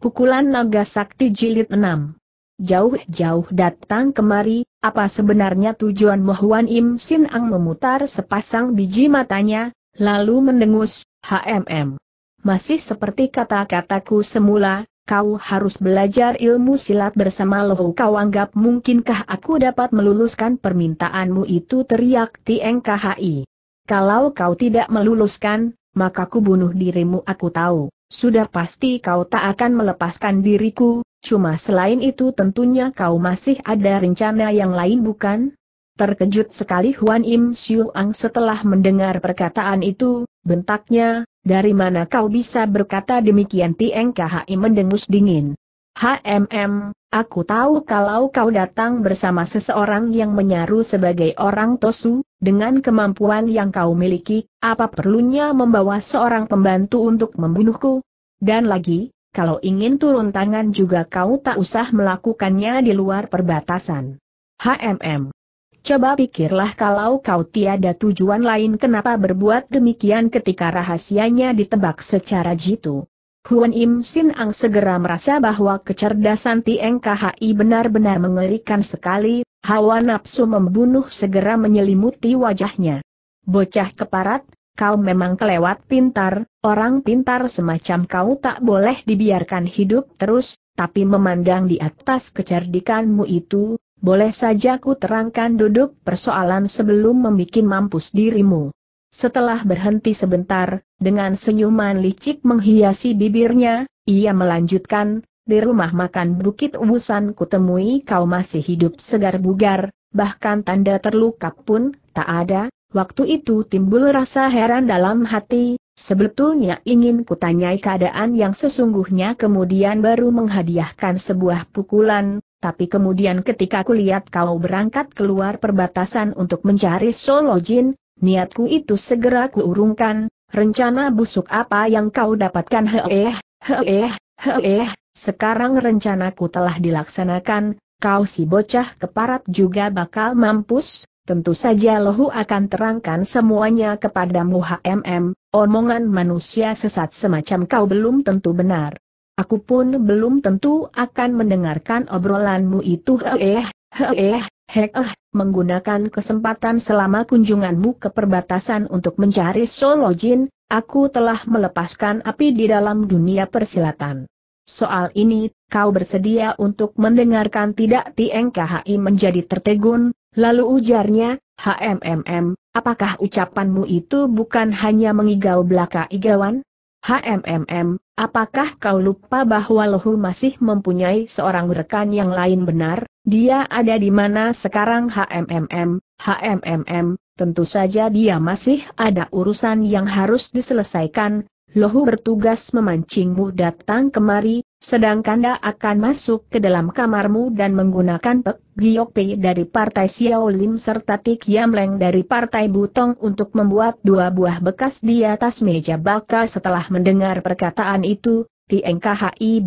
Pukulan Naga Sakti Jilid 6 Jauh-jauh datang kemari, apa sebenarnya tujuan Mohuan Im Sin Ang memutar sepasang biji matanya, lalu mendengus, HMM. Masih seperti kata-kataku semula, kau harus belajar ilmu silat bersama lohu kau anggap mungkinkah aku dapat meluluskan permintaanmu itu teriak TNKHI. Kalau kau tidak meluluskan, maka ku bunuh dirimu aku tahu. Sudah pasti kau tak akan melepaskan diriku, cuma selain itu tentunya kau masih ada rencana yang lain bukan? Terkejut sekali Huan Im Siuang setelah mendengar perkataan itu, bentaknya, dari mana kau bisa berkata demikian Tieng Khai mendengus dingin. HMM, aku tahu kalau kau datang bersama seseorang yang menyaru sebagai orang Tosu, dengan kemampuan yang kau miliki, apa perlunya membawa seorang pembantu untuk membunuhku? Dan lagi, kalau ingin turun tangan juga kau tak usah melakukannya di luar perbatasan. HMM. Coba pikirlah kalau kau tiada tujuan lain kenapa berbuat demikian ketika rahasianya ditebak secara jitu. Huan Im Sin Ang segera merasa bahwa kecerdasan Tieng KHI benar-benar mengerikan sekali, hawa nafsu membunuh segera menyelimuti wajahnya. Bocah keparat, kau memang kelewat pintar, orang pintar semacam kau tak boleh dibiarkan hidup terus, tapi memandang di atas kecerdikanmu itu, boleh saja ku terangkan duduk persoalan sebelum membuat mampus dirimu. Setelah berhenti sebentar, dengan senyuman licik menghiasi bibirnya, ia melanjutkan, di rumah makan Bukit Ubusan kutemui kau masih hidup segar bugar, bahkan tanda terluka pun, tak ada, waktu itu timbul rasa heran dalam hati, sebetulnya ingin kutanyai keadaan yang sesungguhnya kemudian baru menghadiahkan sebuah pukulan, tapi kemudian ketika kulihat kau berangkat keluar perbatasan untuk mencari Solo Jin, niatku itu segera kuurungkan, rencana busuk apa yang kau dapatkan heeh, heeh, heeh, sekarang rencanaku telah dilaksanakan, kau si bocah keparat juga bakal mampus, tentu saja lohu akan terangkan semuanya kepadamu HMM, omongan manusia sesat semacam kau belum tentu benar. Aku pun belum tentu akan mendengarkan obrolanmu itu heeh, heeh, Hek eh, menggunakan kesempatan selama kunjunganmu ke perbatasan untuk mencari Solojin, aku telah melepaskan api di dalam dunia persilatan. Soal ini, kau bersedia untuk mendengarkan tidak TNKHI menjadi tertegun, lalu ujarnya, HMMM, apakah ucapanmu itu bukan hanya mengigau belaka igawan? HMMM, apakah kau lupa bahwa Lohu masih mempunyai seorang rekan yang lain benar? Dia ada di mana sekarang HMMM? HMMM, tentu saja dia masih ada urusan yang harus diselesaikan. Lohu bertugas memancingmu datang kemari, Sedangkan dia akan masuk ke dalam kamarmu dan menggunakan Pek pei dari Partai Xiao Lim serta Tik leng dari Partai Butong untuk membuat dua buah bekas di atas meja bakar setelah mendengar perkataan itu, Tieng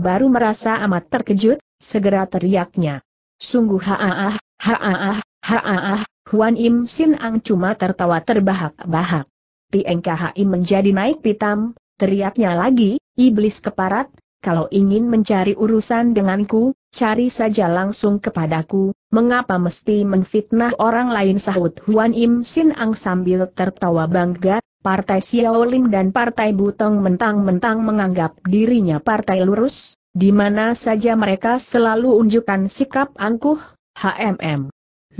baru merasa amat terkejut, segera teriaknya. Sungguh haaah, ah, haaah, ah, haaah, ah. Huan Im Sin Ang cuma tertawa terbahak-bahak. Tieng menjadi naik pitam, teriaknya lagi, iblis keparat, kalau ingin mencari urusan denganku, cari saja langsung kepadaku, mengapa mesti menfitnah orang lain sahut Huan Im Sin Ang sambil tertawa bangga, Partai Xiaolin dan Partai Butong mentang-mentang menganggap dirinya partai lurus, di mana saja mereka selalu unjukkan sikap angkuh, HMM.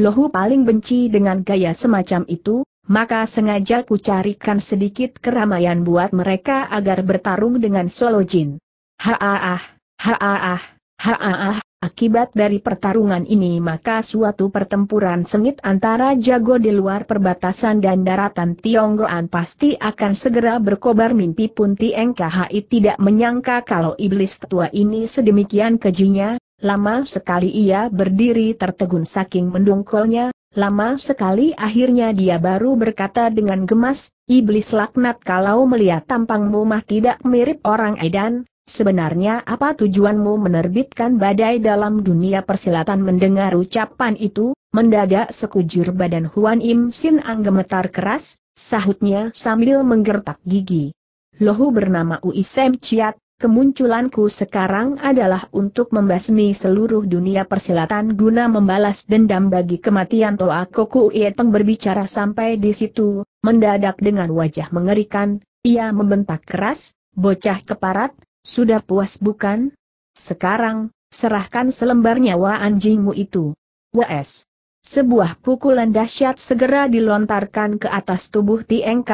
Lohu paling benci dengan gaya semacam itu, maka sengaja ku carikan sedikit keramaian buat mereka agar bertarung dengan Solo Jin. Haaah, haaah, haaah. Akibat dari pertarungan ini maka suatu pertempuran sengit antara jago di luar perbatasan dan daratan Tionggoan pasti akan segera berkobar mimpi pun TNKHI tidak menyangka kalau iblis tua ini sedemikian kejinya, lama sekali ia berdiri tertegun saking mendungkolnya, lama sekali akhirnya dia baru berkata dengan gemas, iblis laknat kalau melihat tampangmu mah tidak mirip orang Edan, Sebenarnya apa tujuanmu menerbitkan badai dalam dunia persilatan mendengar ucapan itu, mendadak sekujur badan Huan Im Sin Ang gemetar keras, sahutnya sambil menggertak gigi. Lohu bernama Ui Sem Chiat, kemunculanku sekarang adalah untuk membasmi seluruh dunia persilatan guna membalas dendam bagi kematian Toa Koku Ieteng berbicara sampai di situ, mendadak dengan wajah mengerikan, ia membentak keras, bocah keparat, sudah puas bukan? Sekarang, serahkan selembar nyawa anjingmu itu. WS. Sebuah pukulan dahsyat segera dilontarkan ke atas tubuh Tieng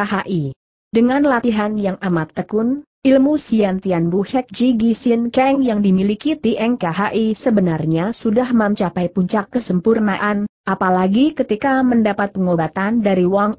Dengan latihan yang amat tekun, ilmu Sian Tian Bu Hek Ji Sin Kang yang dimiliki Tieng sebenarnya sudah mencapai puncak kesempurnaan, apalagi ketika mendapat pengobatan dari Wang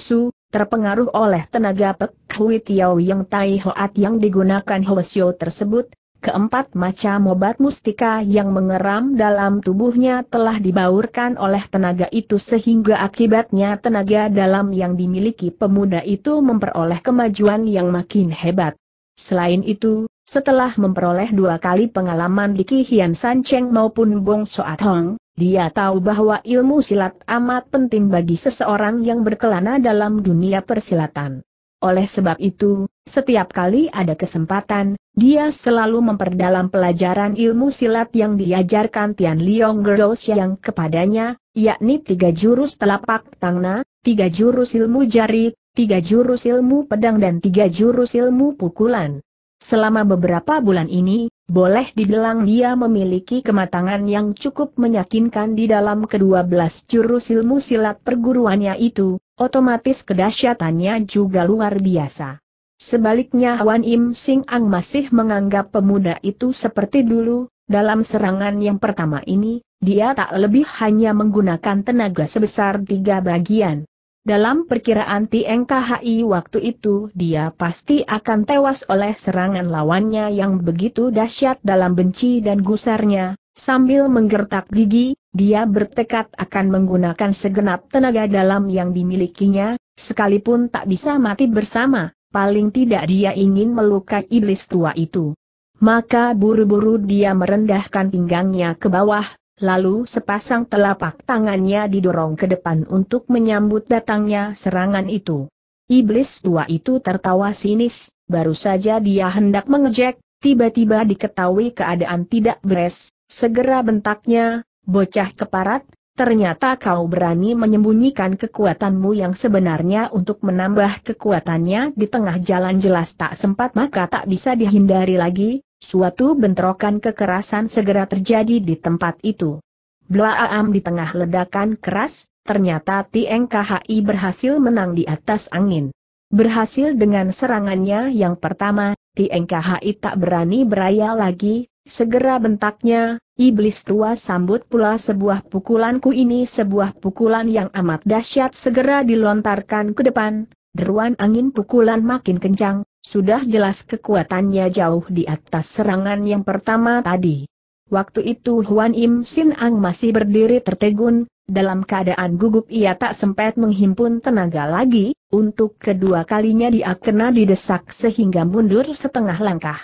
Su, terpengaruh oleh tenaga Pek Hui Tiao yang Tai Hoat yang digunakan Hoesio tersebut, keempat macam obat mustika yang mengeram dalam tubuhnya telah dibaurkan oleh tenaga itu sehingga akibatnya tenaga dalam yang dimiliki pemuda itu memperoleh kemajuan yang makin hebat. Selain itu, setelah memperoleh dua kali pengalaman di Kihian San Cheng maupun Bong Soat Hong, dia tahu bahwa ilmu silat amat penting bagi seseorang yang berkelana dalam dunia persilatan. Oleh sebab itu, setiap kali ada kesempatan, dia selalu memperdalam pelajaran ilmu silat yang diajarkan Tian Liong Girls yang kepadanya, yakni tiga jurus telapak tangna, tiga jurus ilmu jari, tiga jurus ilmu pedang dan tiga jurus ilmu pukulan. Selama beberapa bulan ini, boleh dibilang dia memiliki kematangan yang cukup meyakinkan di dalam kedua belas jurus ilmu silat perguruannya itu, otomatis kedahsyatannya juga luar biasa. Sebaliknya Wan Im Sing Ang masih menganggap pemuda itu seperti dulu, dalam serangan yang pertama ini, dia tak lebih hanya menggunakan tenaga sebesar tiga bagian. Dalam perkiraan Tieng KHI waktu itu dia pasti akan tewas oleh serangan lawannya yang begitu dahsyat dalam benci dan gusarnya, sambil menggertak gigi, dia bertekad akan menggunakan segenap tenaga dalam yang dimilikinya, sekalipun tak bisa mati bersama, paling tidak dia ingin melukai iblis tua itu. Maka buru-buru dia merendahkan pinggangnya ke bawah, lalu sepasang telapak tangannya didorong ke depan untuk menyambut datangnya serangan itu. Iblis tua itu tertawa sinis, baru saja dia hendak mengejek, tiba-tiba diketahui keadaan tidak beres, segera bentaknya, bocah keparat, ternyata kau berani menyembunyikan kekuatanmu yang sebenarnya untuk menambah kekuatannya di tengah jalan jelas tak sempat maka tak bisa dihindari lagi, Suatu bentrokan kekerasan segera terjadi di tempat itu. Blaam di tengah ledakan keras, ternyata TNKHI berhasil menang di atas angin. Berhasil dengan serangannya yang pertama, TNKHI tak berani beraya lagi, segera bentaknya, iblis tua sambut pula sebuah pukulanku ini sebuah pukulan yang amat dahsyat segera dilontarkan ke depan, deruan angin pukulan makin kencang, sudah jelas kekuatannya jauh di atas serangan yang pertama tadi. Waktu itu Huan Im Sin Ang masih berdiri tertegun, dalam keadaan gugup ia tak sempat menghimpun tenaga lagi, untuk kedua kalinya dia kena didesak sehingga mundur setengah langkah.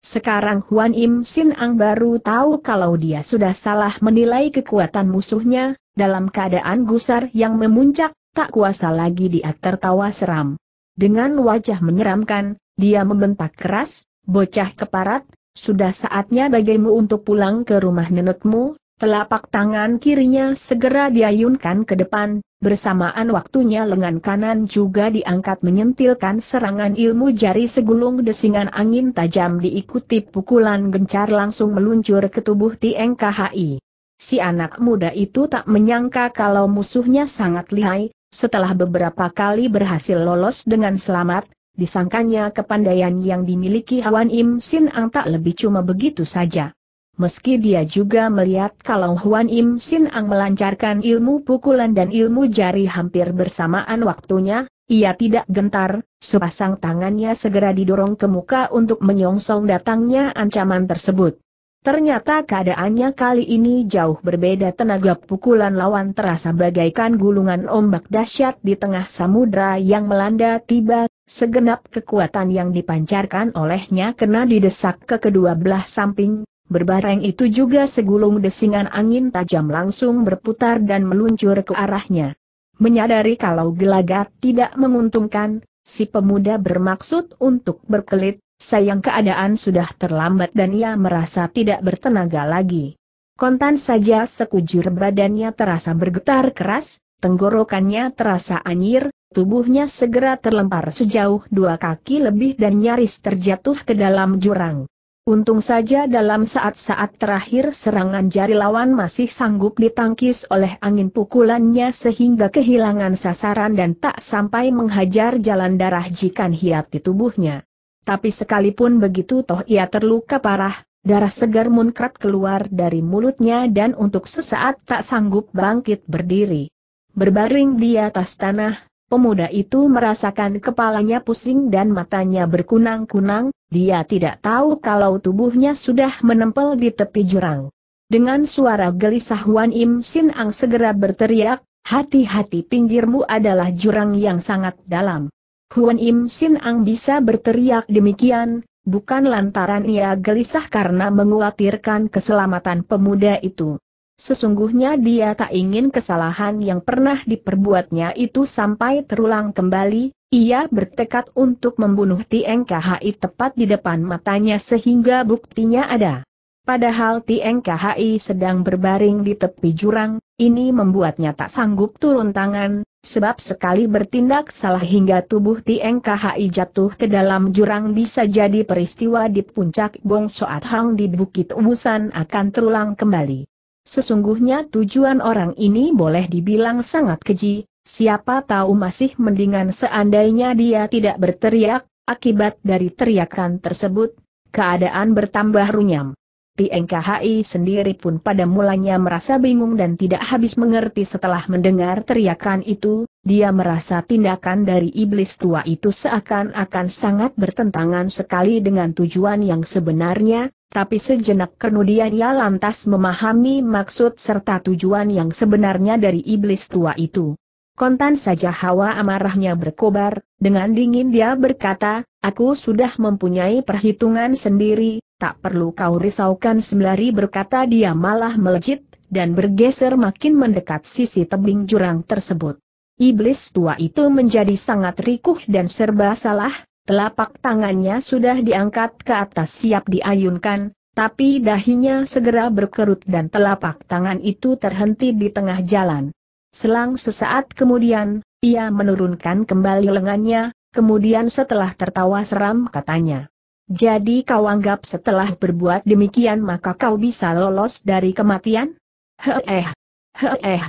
Sekarang Huan Im Sin Ang baru tahu kalau dia sudah salah menilai kekuatan musuhnya, dalam keadaan gusar yang memuncak, tak kuasa lagi dia tertawa seram. Dengan wajah menyeramkan, dia membentak keras, bocah keparat, sudah saatnya bagimu untuk pulang ke rumah nenekmu, telapak tangan kirinya segera diayunkan ke depan, bersamaan waktunya lengan kanan juga diangkat menyentilkan serangan ilmu jari segulung desingan angin tajam diikuti pukulan gencar langsung meluncur ke tubuh TNKHI si anak muda itu tak menyangka kalau musuhnya sangat lihai, setelah beberapa kali berhasil lolos dengan selamat, disangkanya kepandaian yang dimiliki Huan Im Sin Ang tak lebih cuma begitu saja. Meski dia juga melihat kalau Huan Im Sin Ang melancarkan ilmu pukulan dan ilmu jari hampir bersamaan waktunya, ia tidak gentar, sepasang tangannya segera didorong ke muka untuk menyongsong datangnya ancaman tersebut. Ternyata keadaannya kali ini jauh berbeda tenaga pukulan lawan terasa bagaikan gulungan ombak dahsyat di tengah samudera yang melanda tiba, segenap kekuatan yang dipancarkan olehnya kena didesak ke kedua belah samping, berbareng itu juga segulung desingan angin tajam langsung berputar dan meluncur ke arahnya. Menyadari kalau gelagat tidak menguntungkan, si pemuda bermaksud untuk berkelit, sayang keadaan sudah terlambat dan ia merasa tidak bertenaga lagi. Kontan saja sekujur badannya terasa bergetar keras, tenggorokannya terasa anjir, tubuhnya segera terlempar sejauh dua kaki lebih dan nyaris terjatuh ke dalam jurang. Untung saja dalam saat-saat terakhir serangan jari lawan masih sanggup ditangkis oleh angin pukulannya sehingga kehilangan sasaran dan tak sampai menghajar jalan darah jikan hiat di tubuhnya. Tapi sekalipun begitu toh ia terluka parah, darah segar munkrat keluar dari mulutnya dan untuk sesaat tak sanggup bangkit berdiri. Berbaring di atas tanah, pemuda itu merasakan kepalanya pusing dan matanya berkunang-kunang, dia tidak tahu kalau tubuhnya sudah menempel di tepi jurang. Dengan suara gelisah Wan Im Sin Ang segera berteriak, hati-hati pinggirmu adalah jurang yang sangat dalam. Huan Im Sin Ang bisa berteriak demikian, bukan lantaran ia gelisah karena mengkhawatirkan keselamatan pemuda itu. Sesungguhnya dia tak ingin kesalahan yang pernah diperbuatnya itu sampai terulang kembali, ia bertekad untuk membunuh Tieng Khai tepat di depan matanya sehingga buktinya ada. Padahal Tieng KHI sedang berbaring di tepi jurang, ini membuatnya tak sanggup turun tangan, sebab sekali bertindak salah hingga tubuh Tieng KHI jatuh ke dalam jurang bisa jadi peristiwa di puncak Bong Soat Hang di Bukit Uusan akan terulang kembali. Sesungguhnya tujuan orang ini boleh dibilang sangat keji, siapa tahu masih mendingan seandainya dia tidak berteriak, akibat dari teriakan tersebut, keadaan bertambah runyam. PNKHI sendiri pun pada mulanya merasa bingung dan tidak habis mengerti setelah mendengar teriakan itu, dia merasa tindakan dari iblis tua itu seakan-akan sangat bertentangan sekali dengan tujuan yang sebenarnya, tapi sejenak kemudian ia lantas memahami maksud serta tujuan yang sebenarnya dari iblis tua itu. Kontan saja hawa amarahnya berkobar, dengan dingin dia berkata, Aku sudah mempunyai perhitungan sendiri, tak perlu kau risaukan sembari berkata dia malah melejit, dan bergeser makin mendekat sisi tebing jurang tersebut. Iblis tua itu menjadi sangat rikuh dan serba salah, telapak tangannya sudah diangkat ke atas siap diayunkan, tapi dahinya segera berkerut dan telapak tangan itu terhenti di tengah jalan. Selang sesaat kemudian, ia menurunkan kembali lengannya, Kemudian setelah tertawa seram katanya. Jadi kau anggap setelah berbuat demikian maka kau bisa lolos dari kematian? Heeh. Heeh.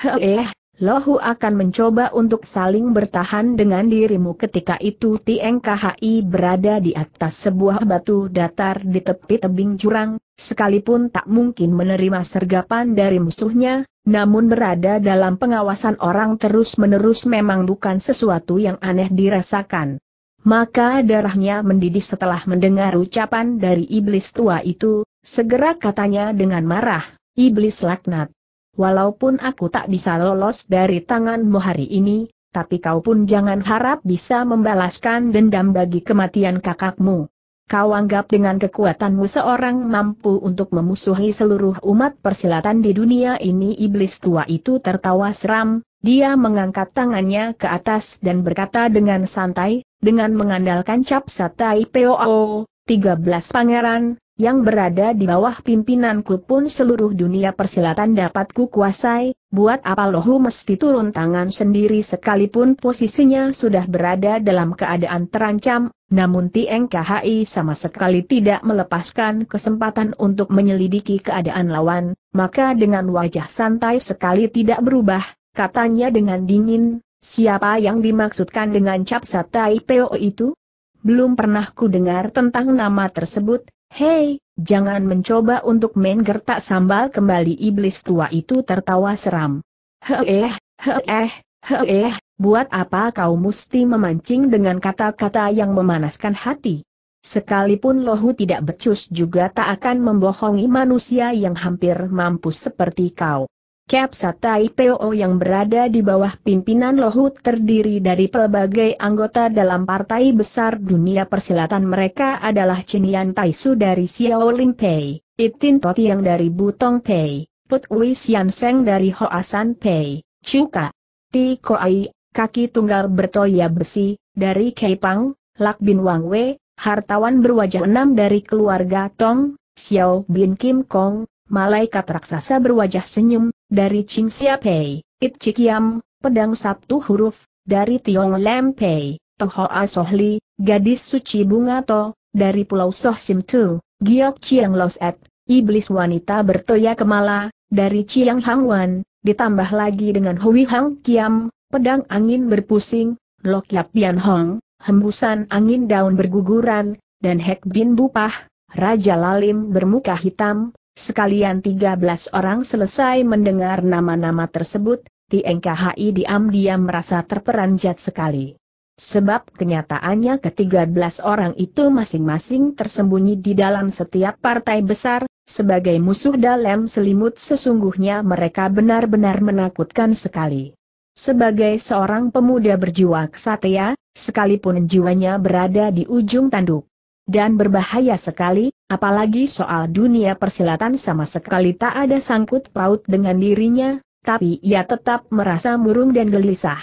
Heeh. Lohu akan mencoba untuk saling bertahan dengan dirimu ketika itu TNKHI berada di atas sebuah batu datar di tepi tebing jurang, sekalipun tak mungkin menerima sergapan dari musuhnya, namun berada dalam pengawasan orang terus-menerus memang bukan sesuatu yang aneh dirasakan. Maka darahnya mendidih setelah mendengar ucapan dari iblis tua itu, segera katanya dengan marah, iblis laknat. Walaupun aku tak bisa lolos dari tanganmu hari ini, tapi kau pun jangan harap bisa membalaskan dendam bagi kematian kakakmu. Kau anggap dengan kekuatanmu seorang mampu untuk memusuhi seluruh umat persilatan di dunia ini iblis tua itu tertawa seram, dia mengangkat tangannya ke atas dan berkata dengan santai, dengan mengandalkan cap satai poo, 13 pangeran, yang berada di bawah pimpinanku pun seluruh dunia persilatan dapat ku kuasai, buat apa lohu mesti turun tangan sendiri sekalipun posisinya sudah berada dalam keadaan terancam, namun TNKHI sama sekali tidak melepaskan kesempatan untuk menyelidiki keadaan lawan, maka dengan wajah santai sekali tidak berubah, katanya dengan dingin, siapa yang dimaksudkan dengan capsatai itu? Belum pernah ku dengar tentang nama tersebut, Hei, jangan mencoba untuk main gertak sambal kembali iblis tua itu tertawa seram. Heeh, heeh, heeh, buat apa kau mesti memancing dengan kata-kata yang memanaskan hati? Sekalipun lohu tidak becus juga tak akan membohongi manusia yang hampir mampus seperti kau. Kepsat Po yang berada di bawah pimpinan Lohut terdiri dari pelbagai anggota dalam partai besar dunia persilatan mereka adalah Tai Su dari Xiao Lim Pei, Itin Toti yang dari Butong Pei, Put Wei Seng dari Hoasan Pei, Chuka, Ti Koai, kaki tunggal bertoya besi, dari Keipang, Lak Bin Wang Wei, hartawan berwajah enam dari keluarga Tong, Xiao Bin Kim Kong, malaikat raksasa berwajah senyum, dari Ching Pei, It Yam, pedang Sabtu huruf, dari Tiong Lam Pei, A Sohli, gadis suci bunga to, dari Pulau Soh Sim Tu, Giok Chiang Los Et, iblis wanita bertoya kemala, dari Chiang Hang Wan, ditambah lagi dengan Hui Hang Kiam, pedang angin berpusing, Lok Yap Bian Hong, hembusan angin daun berguguran, dan Hek Bin Bupah, Raja Lalim bermuka hitam, Sekalian 13 orang selesai mendengar nama-nama tersebut, TNKHI diam-diam merasa terperanjat sekali. Sebab kenyataannya ke-13 orang itu masing-masing tersembunyi di dalam setiap partai besar, sebagai musuh dalam selimut sesungguhnya mereka benar-benar menakutkan sekali. Sebagai seorang pemuda berjiwa kesatria, sekalipun jiwanya berada di ujung tanduk dan berbahaya sekali, Apalagi soal dunia persilatan sama sekali tak ada sangkut paut dengan dirinya, tapi ia tetap merasa murung dan gelisah.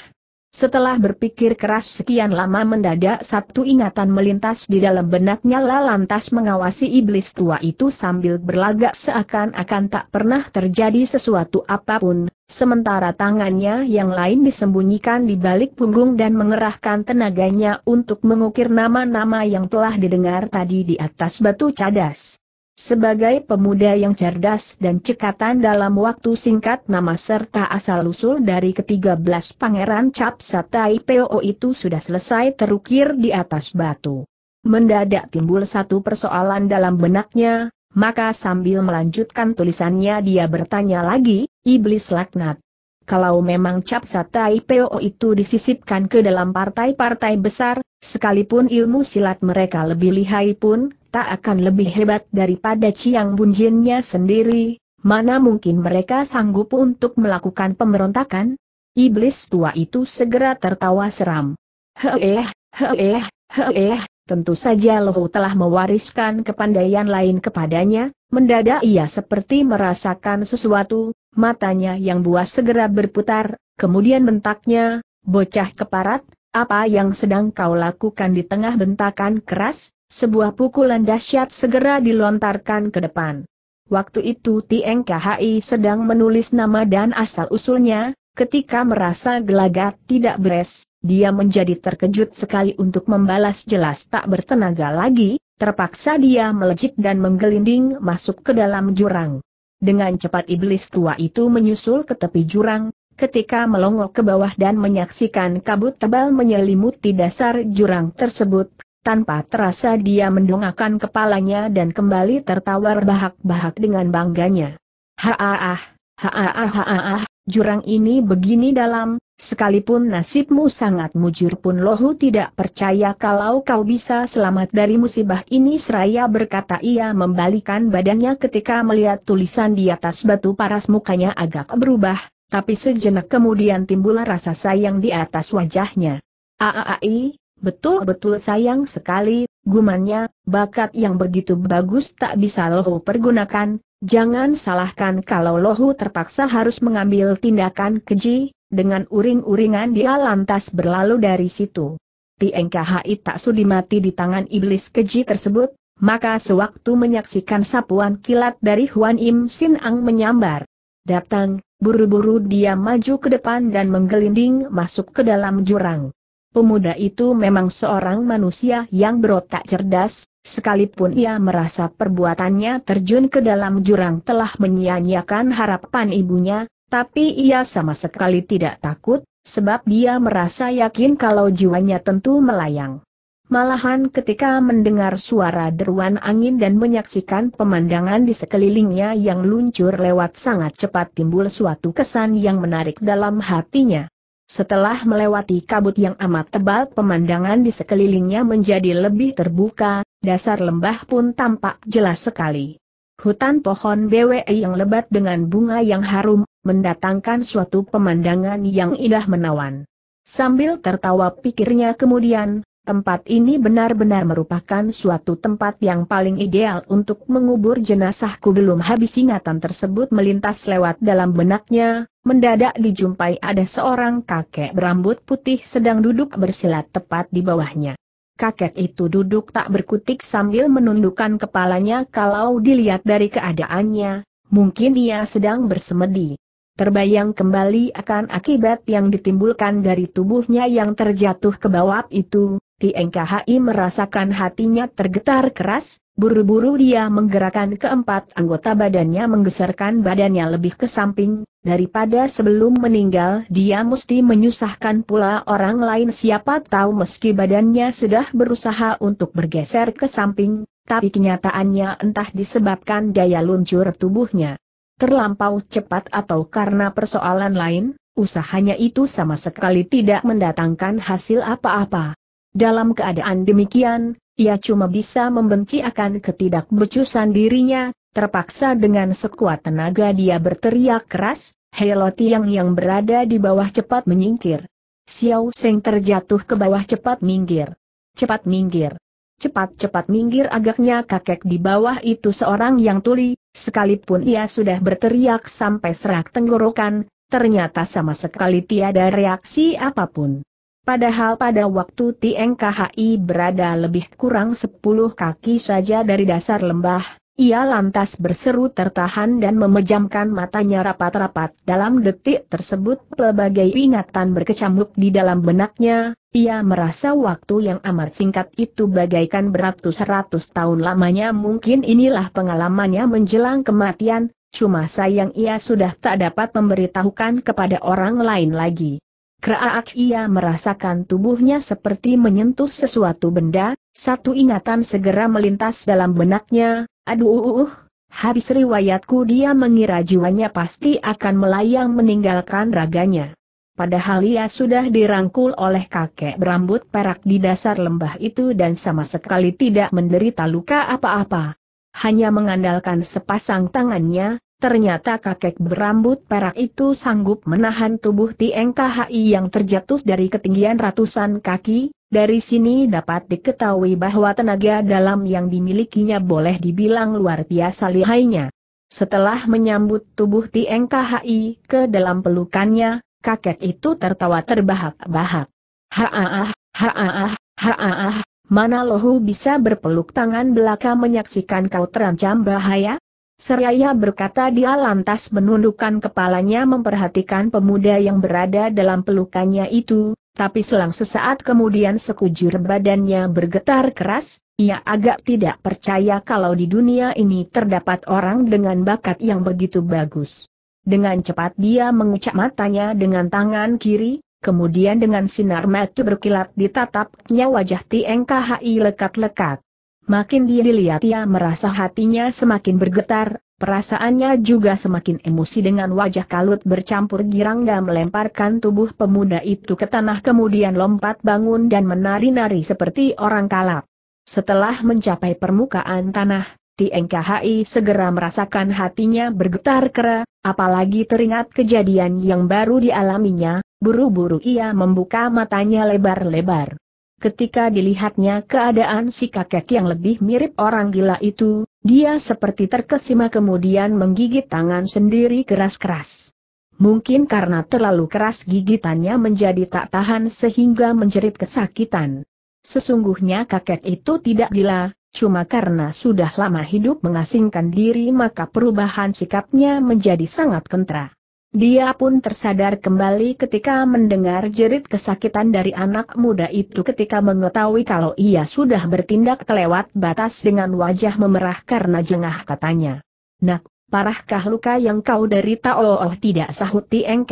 Setelah berpikir keras sekian lama mendadak satu ingatan melintas di dalam benaknya lah lantas mengawasi iblis tua itu sambil berlagak seakan-akan tak pernah terjadi sesuatu apapun, Sementara tangannya yang lain disembunyikan di balik punggung dan mengerahkan tenaganya untuk mengukir nama-nama yang telah didengar tadi di atas batu cadas. Sebagai pemuda yang cerdas dan cekatan dalam waktu singkat nama serta asal-usul dari ketiga belas pangeran Cap Satai PO itu sudah selesai terukir di atas batu. Mendadak timbul satu persoalan dalam benaknya, maka sambil melanjutkan tulisannya dia bertanya lagi, Iblis Laknat. Kalau memang capsa Taipeo itu disisipkan ke dalam partai-partai besar, sekalipun ilmu silat mereka lebih lihai pun, tak akan lebih hebat daripada Ciang Bunjinnya sendiri, mana mungkin mereka sanggup untuk melakukan pemberontakan? Iblis tua itu segera tertawa seram. Heeh, heeh, heeh, Tentu saja Lohu telah mewariskan kepandaian lain kepadanya, mendadak ia seperti merasakan sesuatu, matanya yang buas segera berputar, kemudian bentaknya, bocah keparat, apa yang sedang kau lakukan di tengah bentakan keras, sebuah pukulan dahsyat segera dilontarkan ke depan. Waktu itu Tieng KHI sedang menulis nama dan asal-usulnya, Ketika merasa gelagat tidak beres, dia menjadi terkejut sekali untuk membalas jelas tak bertenaga lagi, terpaksa dia melejit dan menggelinding masuk ke dalam jurang. Dengan cepat iblis tua itu menyusul ke tepi jurang, ketika melongok ke bawah dan menyaksikan kabut tebal menyelimuti dasar jurang tersebut, tanpa terasa dia mendongakkan kepalanya dan kembali tertawa berbahak-bahak dengan bangganya. Haaah, haaah, haaah, jurang ini begini dalam, sekalipun nasibmu sangat mujur pun lohu tidak percaya kalau kau bisa selamat dari musibah ini seraya berkata ia membalikan badannya ketika melihat tulisan di atas batu paras mukanya agak berubah, tapi sejenak kemudian timbul rasa sayang di atas wajahnya. Aai, betul-betul sayang sekali, gumannya, bakat yang begitu bagus tak bisa lohu pergunakan, Jangan salahkan kalau Lohu terpaksa harus mengambil tindakan keji, dengan uring-uringan dia lantas berlalu dari situ. Tieng tak sudi mati di tangan iblis keji tersebut, maka sewaktu menyaksikan sapuan kilat dari Huan Im Sin Ang menyambar. Datang, buru-buru dia maju ke depan dan menggelinding masuk ke dalam jurang. Pemuda itu memang seorang manusia yang berotak cerdas, Sekalipun ia merasa perbuatannya terjun ke dalam jurang telah menyia-nyiakan harapan ibunya, tapi ia sama sekali tidak takut, sebab dia merasa yakin kalau jiwanya tentu melayang. Malahan ketika mendengar suara deruan angin dan menyaksikan pemandangan di sekelilingnya yang luncur lewat sangat cepat timbul suatu kesan yang menarik dalam hatinya. Setelah melewati kabut yang amat tebal pemandangan di sekelilingnya menjadi lebih terbuka, dasar lembah pun tampak jelas sekali. Hutan pohon BWE yang lebat dengan bunga yang harum, mendatangkan suatu pemandangan yang indah menawan. Sambil tertawa pikirnya kemudian, Tempat ini benar-benar merupakan suatu tempat yang paling ideal untuk mengubur jenazahku belum habis ingatan tersebut melintas lewat dalam benaknya, mendadak dijumpai ada seorang kakek berambut putih sedang duduk bersilat tepat di bawahnya. Kakek itu duduk tak berkutik sambil menundukkan kepalanya kalau dilihat dari keadaannya, mungkin ia sedang bersemedi terbayang kembali akan akibat yang ditimbulkan dari tubuhnya yang terjatuh ke bawah itu, Tieng merasakan hatinya tergetar keras, buru-buru dia menggerakkan keempat anggota badannya menggeserkan badannya lebih ke samping, daripada sebelum meninggal dia mesti menyusahkan pula orang lain siapa tahu meski badannya sudah berusaha untuk bergeser ke samping, tapi kenyataannya entah disebabkan daya luncur tubuhnya terlampau cepat atau karena persoalan lain, usahanya itu sama sekali tidak mendatangkan hasil apa-apa. Dalam keadaan demikian, ia cuma bisa membenci akan ketidakbecusan dirinya, terpaksa dengan sekuat tenaga dia berteriak keras, Helo Tiang yang berada di bawah cepat menyingkir. Xiao Seng terjatuh ke bawah cepat minggir. Cepat minggir. Cepat-cepat minggir agaknya kakek di bawah itu seorang yang tuli, sekalipun ia sudah berteriak sampai serak tenggorokan, ternyata sama sekali tiada reaksi apapun. Padahal pada waktu TNKHI berada lebih kurang 10 kaki saja dari dasar lembah, ia lantas berseru tertahan dan memejamkan matanya rapat-rapat. Dalam detik tersebut pelbagai ingatan berkecamuk di dalam benaknya, ia merasa waktu yang amat singkat itu bagaikan beratus-ratus tahun lamanya mungkin inilah pengalamannya menjelang kematian, cuma sayang ia sudah tak dapat memberitahukan kepada orang lain lagi. Keraak ia merasakan tubuhnya seperti menyentuh sesuatu benda, satu ingatan segera melintas dalam benaknya, aduh uh, uh, uh, habis riwayatku dia mengira jiwanya pasti akan melayang meninggalkan raganya. Padahal ia sudah dirangkul oleh kakek berambut perak di dasar lembah itu dan sama sekali tidak menderita luka apa-apa. Hanya mengandalkan sepasang tangannya, Ternyata kakek berambut perak itu sanggup menahan tubuh TNKHI yang terjatuh dari ketinggian ratusan kaki, dari sini dapat diketahui bahwa tenaga dalam yang dimilikinya boleh dibilang luar biasa lihainya. Setelah menyambut tubuh TNKHI ke dalam pelukannya, kakek itu tertawa terbahak-bahak. Haaah, haaah, haaah, mana lohu bisa berpeluk tangan belaka menyaksikan kau terancam bahaya? Seraya berkata dia lantas menundukkan kepalanya memperhatikan pemuda yang berada dalam pelukannya itu, tapi selang sesaat kemudian sekujur badannya bergetar keras, ia agak tidak percaya kalau di dunia ini terdapat orang dengan bakat yang begitu bagus. Dengan cepat dia mengucap matanya dengan tangan kiri, kemudian dengan sinar mata berkilat ditatapnya wajah Tieng Khi lekat-lekat. Makin dia dilihat ia merasa hatinya semakin bergetar, perasaannya juga semakin emosi dengan wajah kalut bercampur girang dan melemparkan tubuh pemuda itu ke tanah kemudian lompat bangun dan menari-nari seperti orang kalap. Setelah mencapai permukaan tanah, TNKHI segera merasakan hatinya bergetar kera, apalagi teringat kejadian yang baru dialaminya, buru-buru ia membuka matanya lebar-lebar. Ketika dilihatnya keadaan si kakek yang lebih mirip orang gila itu, dia seperti terkesima kemudian menggigit tangan sendiri keras-keras. Mungkin karena terlalu keras gigitannya menjadi tak tahan sehingga menjerit kesakitan. Sesungguhnya kakek itu tidak gila, cuma karena sudah lama hidup mengasingkan diri maka perubahan sikapnya menjadi sangat kentra. Dia pun tersadar kembali ketika mendengar jerit kesakitan dari anak muda itu ketika mengetahui kalau ia sudah bertindak kelewat batas dengan wajah memerah karena jengah katanya. Nak, parahkah luka yang kau derita? Oh, oh tidak sahut Tieng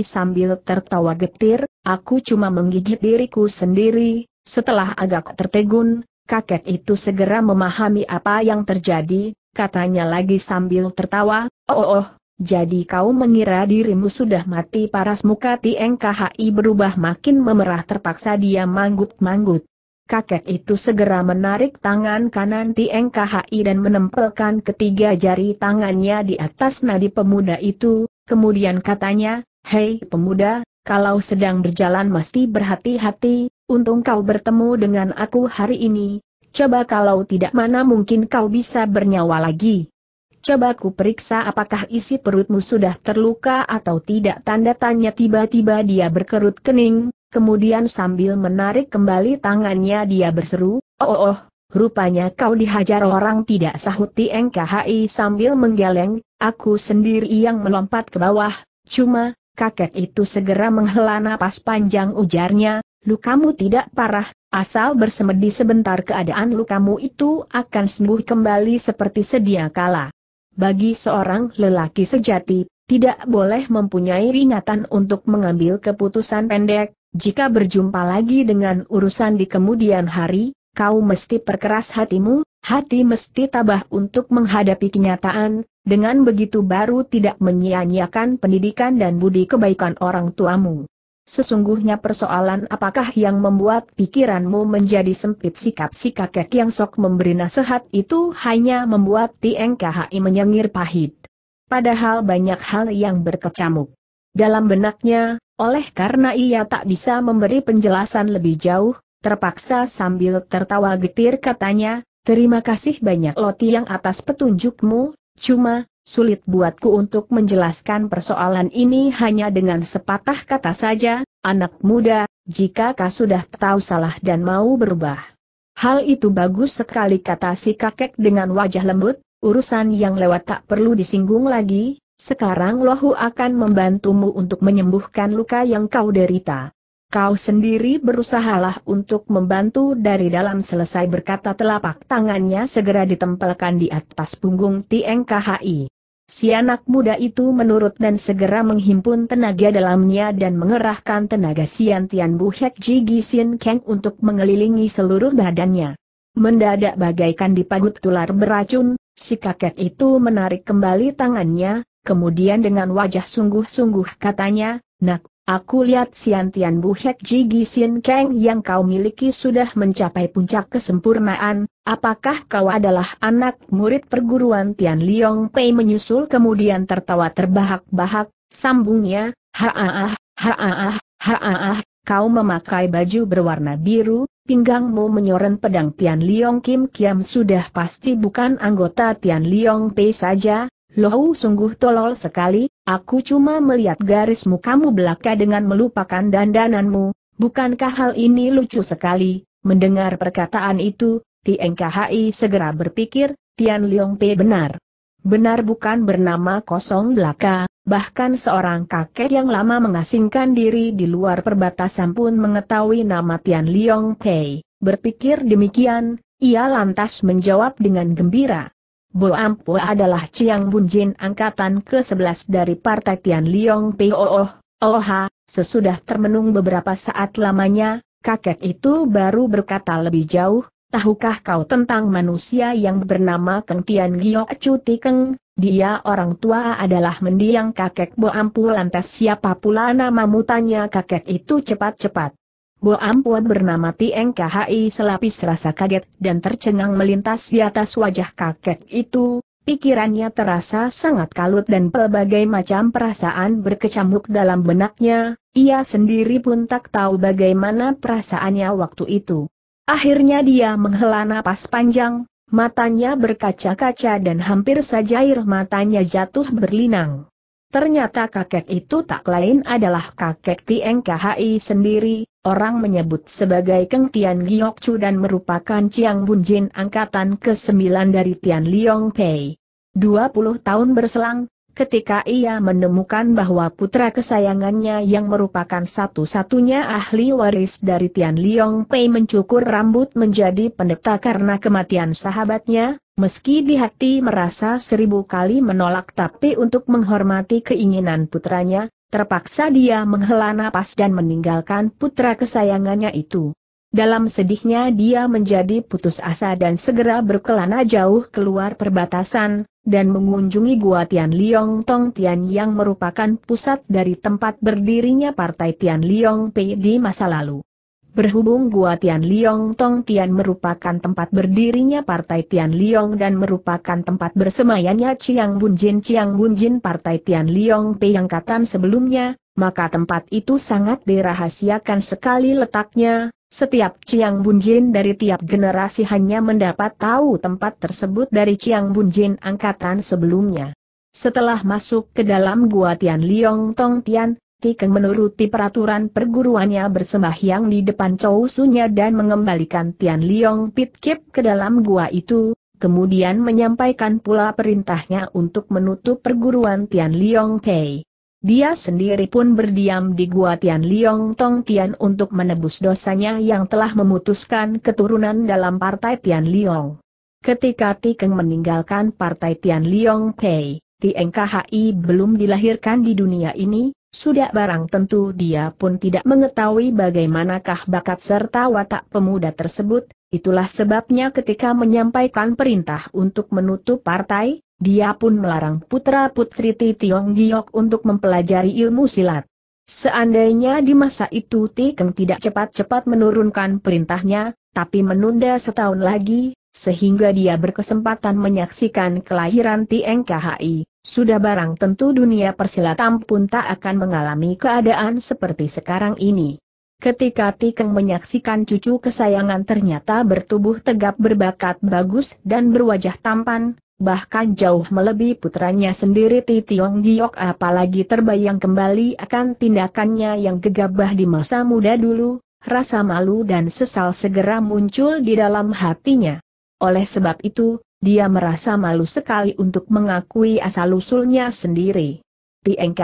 sambil tertawa getir, aku cuma menggigit diriku sendiri, setelah agak tertegun, kakek itu segera memahami apa yang terjadi, katanya lagi sambil tertawa, oh oh, oh jadi kau mengira dirimu sudah mati paras muka TNKHI berubah makin memerah terpaksa dia manggut-manggut. Kakek itu segera menarik tangan kanan TNKHI dan menempelkan ketiga jari tangannya di atas nadi pemuda itu, kemudian katanya, Hei pemuda, kalau sedang berjalan mesti berhati-hati, untung kau bertemu dengan aku hari ini, coba kalau tidak mana mungkin kau bisa bernyawa lagi. Coba ku periksa apakah isi perutmu sudah terluka atau tidak tanda tanya tiba-tiba dia berkerut kening, kemudian sambil menarik kembali tangannya dia berseru, oh oh, oh rupanya kau dihajar orang tidak sahuti NKHI sambil menggeleng, aku sendiri yang melompat ke bawah, cuma, kakek itu segera menghela napas panjang ujarnya, lukamu tidak parah, asal bersemedi sebentar keadaan lukamu itu akan sembuh kembali seperti sedia kala bagi seorang lelaki sejati, tidak boleh mempunyai ingatan untuk mengambil keputusan pendek, jika berjumpa lagi dengan urusan di kemudian hari, kau mesti perkeras hatimu, hati mesti tabah untuk menghadapi kenyataan, dengan begitu baru tidak menyia-nyiakan pendidikan dan budi kebaikan orang tuamu. Sesungguhnya persoalan apakah yang membuat pikiranmu menjadi sempit sikap si kakek yang sok memberi nasihat itu hanya membuat TNKHI menyengir pahit. Padahal banyak hal yang berkecamuk. Dalam benaknya, oleh karena ia tak bisa memberi penjelasan lebih jauh, terpaksa sambil tertawa getir katanya, terima kasih banyak Loti yang atas petunjukmu, cuma, Sulit buatku untuk menjelaskan persoalan ini hanya dengan sepatah kata saja, anak muda, jika kau sudah tahu salah dan mau berubah. Hal itu bagus sekali kata si kakek dengan wajah lembut, urusan yang lewat tak perlu disinggung lagi, sekarang lohu akan membantumu untuk menyembuhkan luka yang kau derita. Kau sendiri berusahalah untuk membantu dari dalam selesai berkata telapak tangannya segera ditempelkan di atas punggung TNKHI. Si anak muda itu menurut dan segera menghimpun tenaga dalamnya dan mengerahkan tenaga Sian Tian Bu Hek Ji Sin Kang untuk mengelilingi seluruh badannya. Mendadak bagaikan dipagut tular beracun, si kakek itu menarik kembali tangannya, kemudian dengan wajah sungguh-sungguh katanya, Nak, Aku lihat Siantian Buhek Jigi Sin Kang yang kau miliki sudah mencapai puncak kesempurnaan, apakah kau adalah anak murid perguruan Tian Liong Pei menyusul kemudian tertawa terbahak-bahak, sambungnya, ha-ah, ha-ah, kau memakai baju berwarna biru, pinggangmu menyoren pedang Tian Liong Kim Kiam sudah pasti bukan anggota Tian Liong Pei saja, loh sungguh tolol sekali, Aku cuma melihat garis mukamu belaka dengan melupakan dandananmu, bukankah hal ini lucu sekali? Mendengar perkataan itu, Tieng segera berpikir, Tian Leong Pei benar. Benar bukan bernama kosong belaka, bahkan seorang kakek yang lama mengasingkan diri di luar perbatasan pun mengetahui nama Tian Leong Pei. Berpikir demikian, ia lantas menjawab dengan gembira. Bo Ampo adalah Chiang Bunjin angkatan ke-11 dari Partai Tian Liong Pooh, Oha, sesudah termenung beberapa saat lamanya, kakek itu baru berkata lebih jauh, tahukah kau tentang manusia yang bernama Keng Tian Giok Cuti Keng, dia orang tua adalah mendiang kakek Bo Ampu lantas siapa pula nama mutanya kakek itu cepat-cepat. Bo Ampuat bernama Tieng KHI selapis rasa kaget dan tercengang melintas di atas wajah kakek itu, pikirannya terasa sangat kalut dan pelbagai macam perasaan berkecamuk dalam benaknya, ia sendiri pun tak tahu bagaimana perasaannya waktu itu. Akhirnya dia menghela napas panjang, matanya berkaca-kaca dan hampir saja air matanya jatuh berlinang. Ternyata kakek itu tak lain adalah kakek Tieng KHI sendiri, orang menyebut sebagai Keng Tian Giok Chu dan merupakan Chiang Bunjin angkatan ke-9 dari Tian Liong Pei. 20 tahun berselang, ketika ia menemukan bahwa putra kesayangannya yang merupakan satu-satunya ahli waris dari Tian Liong Pei mencukur rambut menjadi pendeta karena kematian sahabatnya, meski di hati merasa seribu kali menolak tapi untuk menghormati keinginan putranya, terpaksa dia menghela napas dan meninggalkan putra kesayangannya itu. Dalam sedihnya dia menjadi putus asa dan segera berkelana jauh keluar perbatasan, dan mengunjungi Gua Tian Liong Tong Tian yang merupakan pusat dari tempat berdirinya Partai Tian Liong Pei di masa lalu. Berhubung Gua Tian Liong Tong Tian merupakan tempat berdirinya Partai Tian Liong dan merupakan tempat bersemayanya Chiang Jin Chiang Jin Partai Tian Liong Pei yang katam sebelumnya, maka tempat itu sangat dirahasiakan sekali letaknya, setiap Chiang Bunjin dari tiap generasi hanya mendapat tahu tempat tersebut dari Chiang Bunjin angkatan sebelumnya. Setelah masuk ke dalam gua Tian Liong Tong Tian, Tikeng menuruti peraturan perguruannya bersembahyang di depan Chow Sunya dan mengembalikan Tian Liong Pit Kip ke dalam gua itu, kemudian menyampaikan pula perintahnya untuk menutup perguruan Tian Liong Pei. Dia sendiri pun berdiam di Gua Tian Liong Tong Tian untuk menebus dosanya yang telah memutuskan keturunan dalam partai Tian Liong. Ketika Tikeng meninggalkan partai Tian Liong Pei, Tieng belum dilahirkan di dunia ini, sudah barang tentu dia pun tidak mengetahui bagaimanakah bakat serta watak pemuda tersebut, itulah sebabnya ketika menyampaikan perintah untuk menutup partai, dia pun melarang putra-putri Ti Tiong Giok untuk mempelajari ilmu silat. Seandainya di masa itu Ti Keng tidak cepat-cepat menurunkan perintahnya, tapi menunda setahun lagi, sehingga dia berkesempatan menyaksikan kelahiran Tieng KHI, sudah barang tentu dunia persilatan pun tak akan mengalami keadaan seperti sekarang ini. Ketika Keng menyaksikan cucu kesayangan ternyata bertubuh tegap berbakat bagus dan berwajah tampan, bahkan jauh melebihi putranya sendiri Ti Tiong Giok apalagi terbayang kembali akan tindakannya yang gegabah di masa muda dulu, rasa malu dan sesal segera muncul di dalam hatinya. Oleh sebab itu, dia merasa malu sekali untuk mengakui asal-usulnya sendiri. Tieng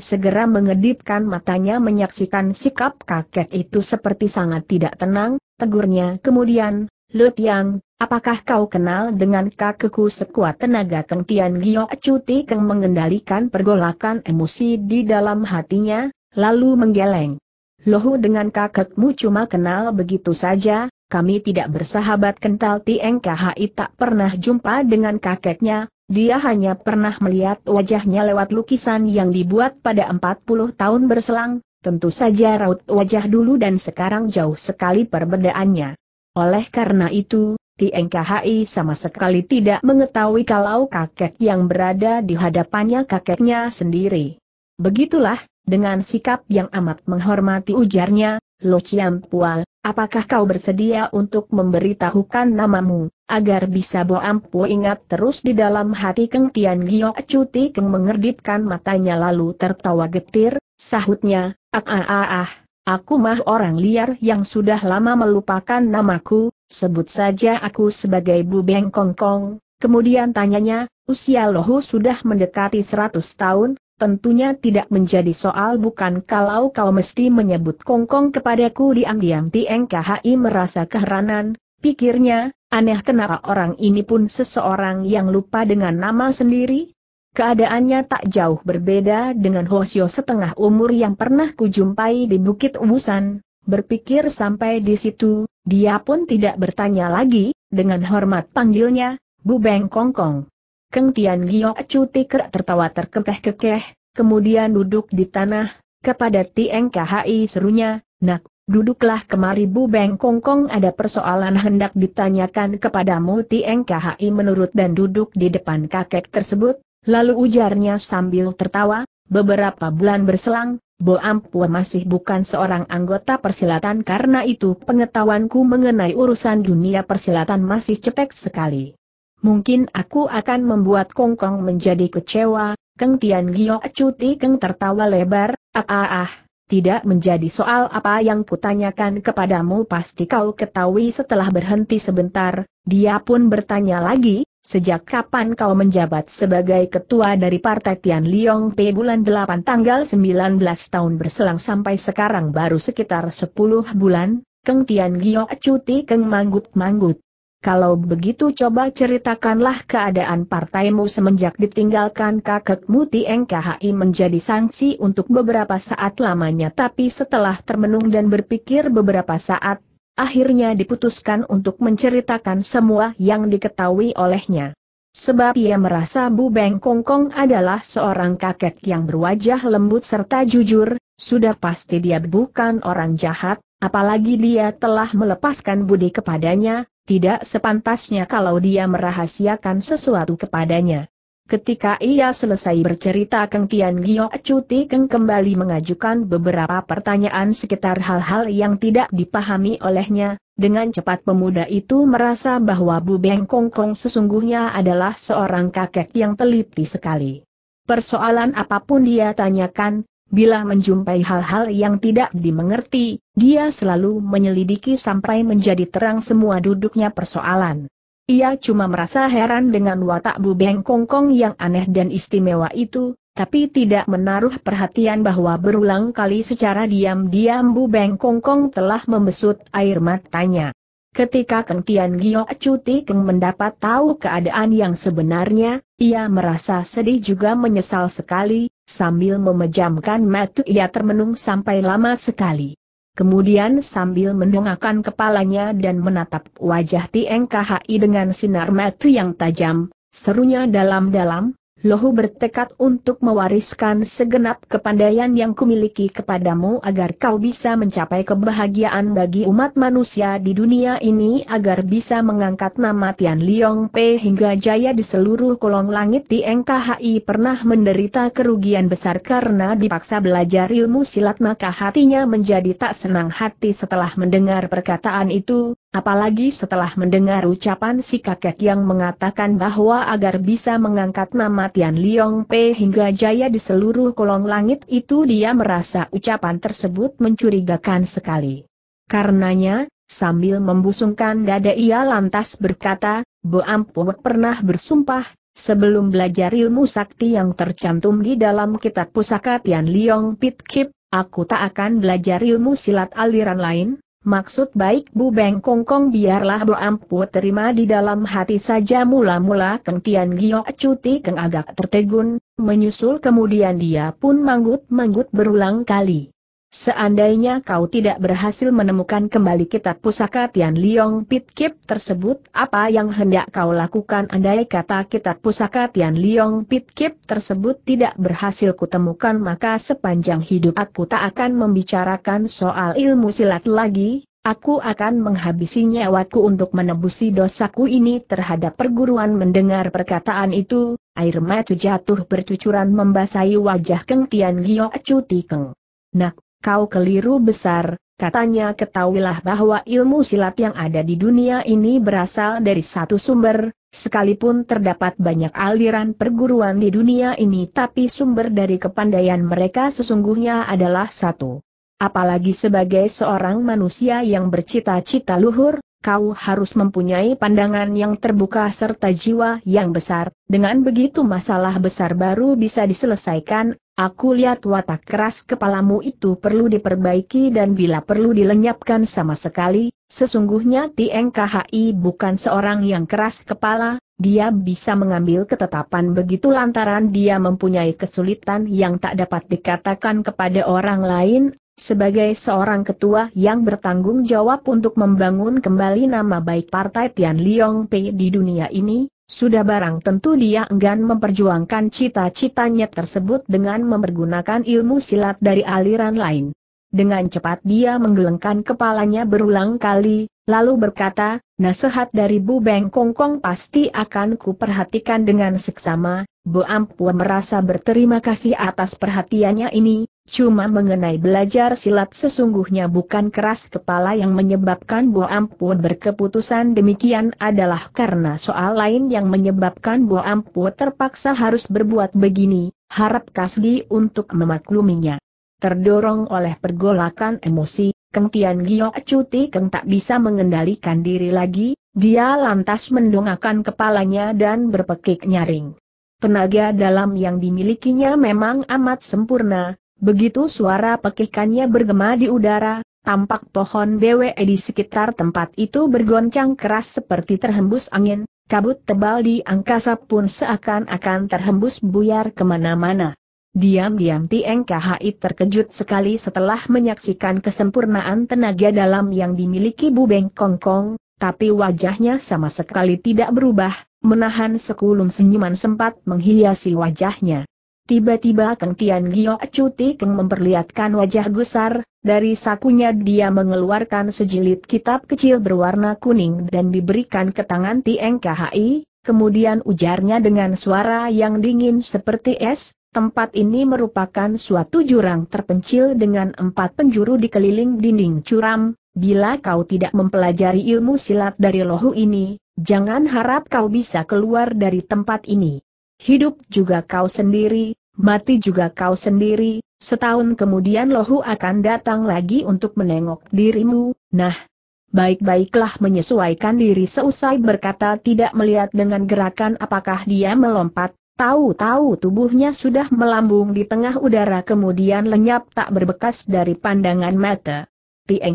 segera mengedipkan matanya menyaksikan sikap kakek itu seperti sangat tidak tenang, tegurnya kemudian, Lutiang, apakah kau kenal dengan kakekku sekuat tenaga Keng Tian Gio Cuti Keng mengendalikan pergolakan emosi di dalam hatinya, lalu menggeleng. Lohu dengan kakekmu cuma kenal begitu saja, kami tidak bersahabat kental Tieng KHI tak pernah jumpa dengan kakeknya, dia hanya pernah melihat wajahnya lewat lukisan yang dibuat pada 40 tahun berselang, tentu saja raut wajah dulu dan sekarang jauh sekali perbedaannya. Oleh karena itu, TNKHI sama sekali tidak mengetahui kalau kakek yang berada di hadapannya kakeknya sendiri. Begitulah, dengan sikap yang amat menghormati ujarnya, Lo Chiam Pual, apakah kau bersedia untuk memberitahukan namamu, agar bisa Bo Ampu ingat terus di dalam hati Keng Tian Giok Cuti Keng mengerdipkan matanya lalu tertawa getir, sahutnya, ah ah ah ah, Aku mah orang liar yang sudah lama melupakan namaku, sebut saja aku sebagai Bu Beng Kongkong. Kemudian tanyanya, usia Lohu sudah mendekati 100 tahun, tentunya tidak menjadi soal bukan kalau kau mesti menyebut Kongkong kepadaku diam-diam TNKHI merasa keheranan, pikirnya, aneh kenapa orang ini pun seseorang yang lupa dengan nama sendiri, Keadaannya tak jauh berbeda dengan Hosio setengah umur yang pernah kujumpai di Bukit Ubusan. Berpikir sampai di situ, dia pun tidak bertanya lagi, dengan hormat panggilnya, Bu Beng Kong Kong. Keng Tian Giok Tiker tertawa terkekeh-kekeh, kemudian duduk di tanah, kepada Tieng KHI serunya, Nak, duduklah kemari Bu Beng Kong Kong ada persoalan hendak ditanyakan kepadamu Tieng KHI menurut dan duduk di depan kakek tersebut, Lalu ujarnya sambil tertawa, beberapa bulan berselang, Bo Ampua masih bukan seorang anggota persilatan karena itu pengetahuanku mengenai urusan dunia persilatan masih cetek sekali. Mungkin aku akan membuat Kongkong menjadi kecewa, Keng Tian Gio Cuti Keng tertawa lebar, ah ah ah, tidak menjadi soal apa yang kutanyakan kepadamu pasti kau ketahui setelah berhenti sebentar, dia pun bertanya lagi, Sejak kapan kau menjabat sebagai ketua dari Partai Tian Liong P bulan 8 tanggal 19 tahun berselang sampai sekarang baru sekitar 10 bulan, Keng Tian Giok cuti Keng manggut-manggut. Kalau begitu coba ceritakanlah keadaan partaimu semenjak ditinggalkan kakek Tieng KHI menjadi sanksi untuk beberapa saat lamanya tapi setelah termenung dan berpikir beberapa saat akhirnya diputuskan untuk menceritakan semua yang diketahui olehnya. Sebab ia merasa Bu Beng Kong Kong adalah seorang kakek yang berwajah lembut serta jujur, sudah pasti dia bukan orang jahat, apalagi dia telah melepaskan budi kepadanya, tidak sepantasnya kalau dia merahasiakan sesuatu kepadanya. Ketika ia selesai bercerita Keng Tian Gio Cuti Keng kembali mengajukan beberapa pertanyaan sekitar hal-hal yang tidak dipahami olehnya, dengan cepat pemuda itu merasa bahwa Bu Beng Kong Kong sesungguhnya adalah seorang kakek yang teliti sekali. Persoalan apapun dia tanyakan, Bila menjumpai hal-hal yang tidak dimengerti, dia selalu menyelidiki sampai menjadi terang semua duduknya persoalan. Ia cuma merasa heran dengan watak Bu Beng Kong yang aneh dan istimewa itu, tapi tidak menaruh perhatian bahwa berulang kali secara diam-diam Bu Beng Kong telah membesut air matanya. Ketika Keng Tian Giok Cuti Keng mendapat tahu keadaan yang sebenarnya, ia merasa sedih juga menyesal sekali, sambil memejamkan mata ia termenung sampai lama sekali. Kemudian sambil mendongakkan kepalanya dan menatap wajah Tieng dengan sinar mata yang tajam, serunya dalam-dalam, Lohu bertekad untuk mewariskan segenap kepandaian yang kumiliki kepadamu agar kau bisa mencapai kebahagiaan bagi umat manusia di dunia ini agar bisa mengangkat nama Tian Liong Pe hingga jaya di seluruh kolong langit di NKHI pernah menderita kerugian besar karena dipaksa belajar ilmu silat maka hatinya menjadi tak senang hati setelah mendengar perkataan itu, Apalagi setelah mendengar ucapan si kakek yang mengatakan bahwa agar bisa mengangkat nama Tian Liong Pe hingga jaya di seluruh kolong langit itu dia merasa ucapan tersebut mencurigakan sekali. Karenanya, sambil membusungkan dada ia lantas berkata, Bo Ampo pernah bersumpah, sebelum belajar ilmu sakti yang tercantum di dalam kitab pusaka Tian Liong Pit Kip, aku tak akan belajar ilmu silat aliran lain, Maksud baik Bu Beng Kong biarlah Bu Ampu terima di dalam hati saja mula-mula Keng Tian Gio cuti Keng agak tertegun, menyusul kemudian dia pun manggut-manggut berulang kali. Seandainya kau tidak berhasil menemukan kembali kitab pusaka Tian Liong Pit Kip tersebut, apa yang hendak kau lakukan andai kata kitab pusaka Tian Liong Pit Kip tersebut tidak berhasil kutemukan maka sepanjang hidup aku tak akan membicarakan soal ilmu silat lagi, aku akan menghabisi nyawaku untuk menebusi dosaku ini terhadap perguruan mendengar perkataan itu, air mata jatuh bercucuran membasahi wajah Keng Tian Gio Cuti Keng. Nak, Kau keliru besar, katanya ketahuilah bahwa ilmu silat yang ada di dunia ini berasal dari satu sumber, sekalipun terdapat banyak aliran perguruan di dunia ini tapi sumber dari kepandaian mereka sesungguhnya adalah satu. Apalagi sebagai seorang manusia yang bercita-cita luhur, kau harus mempunyai pandangan yang terbuka serta jiwa yang besar, dengan begitu masalah besar baru bisa diselesaikan, Aku lihat watak keras kepalamu itu perlu diperbaiki dan bila perlu dilenyapkan sama sekali, sesungguhnya TNKHI bukan seorang yang keras kepala, dia bisa mengambil ketetapan begitu lantaran dia mempunyai kesulitan yang tak dapat dikatakan kepada orang lain, sebagai seorang ketua yang bertanggung jawab untuk membangun kembali nama baik Partai Tian Liong Pei di dunia ini, sudah barang tentu dia enggan memperjuangkan cita-citanya tersebut dengan mempergunakan ilmu silat dari aliran lain. Dengan cepat dia menggelengkan kepalanya berulang kali, lalu berkata, nasihat dari Bu Beng Kongkong pasti akan kuperhatikan dengan seksama, Bu Ampua merasa berterima kasih atas perhatiannya ini, cuma mengenai belajar silat sesungguhnya bukan keras kepala yang menyebabkan Bu Ampua berkeputusan demikian adalah karena soal lain yang menyebabkan Bu Ampua terpaksa harus berbuat begini, harap Kasdi untuk memakluminya. Terdorong oleh pergolakan emosi, Keng Tian Gio Cuti Keng tak bisa mengendalikan diri lagi, dia lantas mendongakkan kepalanya dan berpekik nyaring. Tenaga dalam yang dimilikinya memang amat sempurna, begitu suara pekikannya bergema di udara, tampak pohon BWE di sekitar tempat itu bergoncang keras seperti terhembus angin, kabut tebal di angkasa pun seakan-akan terhembus buyar kemana-mana. Diam-diam TNKHI terkejut sekali setelah menyaksikan kesempurnaan tenaga dalam yang dimiliki Bu Beng Kongkong, tapi wajahnya sama sekali tidak berubah, Menahan sekulum senyuman sempat menghiasi wajahnya. Tiba-tiba Keng Tian Gio Cuti Keng memperlihatkan wajah gusar, dari sakunya dia mengeluarkan sejilid kitab kecil berwarna kuning dan diberikan ke tangan Tieng KHI, kemudian ujarnya dengan suara yang dingin seperti es, tempat ini merupakan suatu jurang terpencil dengan empat penjuru dikeliling dinding curam, bila kau tidak mempelajari ilmu silat dari lohu ini, Jangan harap kau bisa keluar dari tempat ini. Hidup juga kau sendiri, mati juga kau sendiri, setahun kemudian lohu akan datang lagi untuk menengok dirimu, nah. Baik-baiklah menyesuaikan diri seusai berkata tidak melihat dengan gerakan apakah dia melompat, tahu-tahu tubuhnya sudah melambung di tengah udara kemudian lenyap tak berbekas dari pandangan mata. Tieng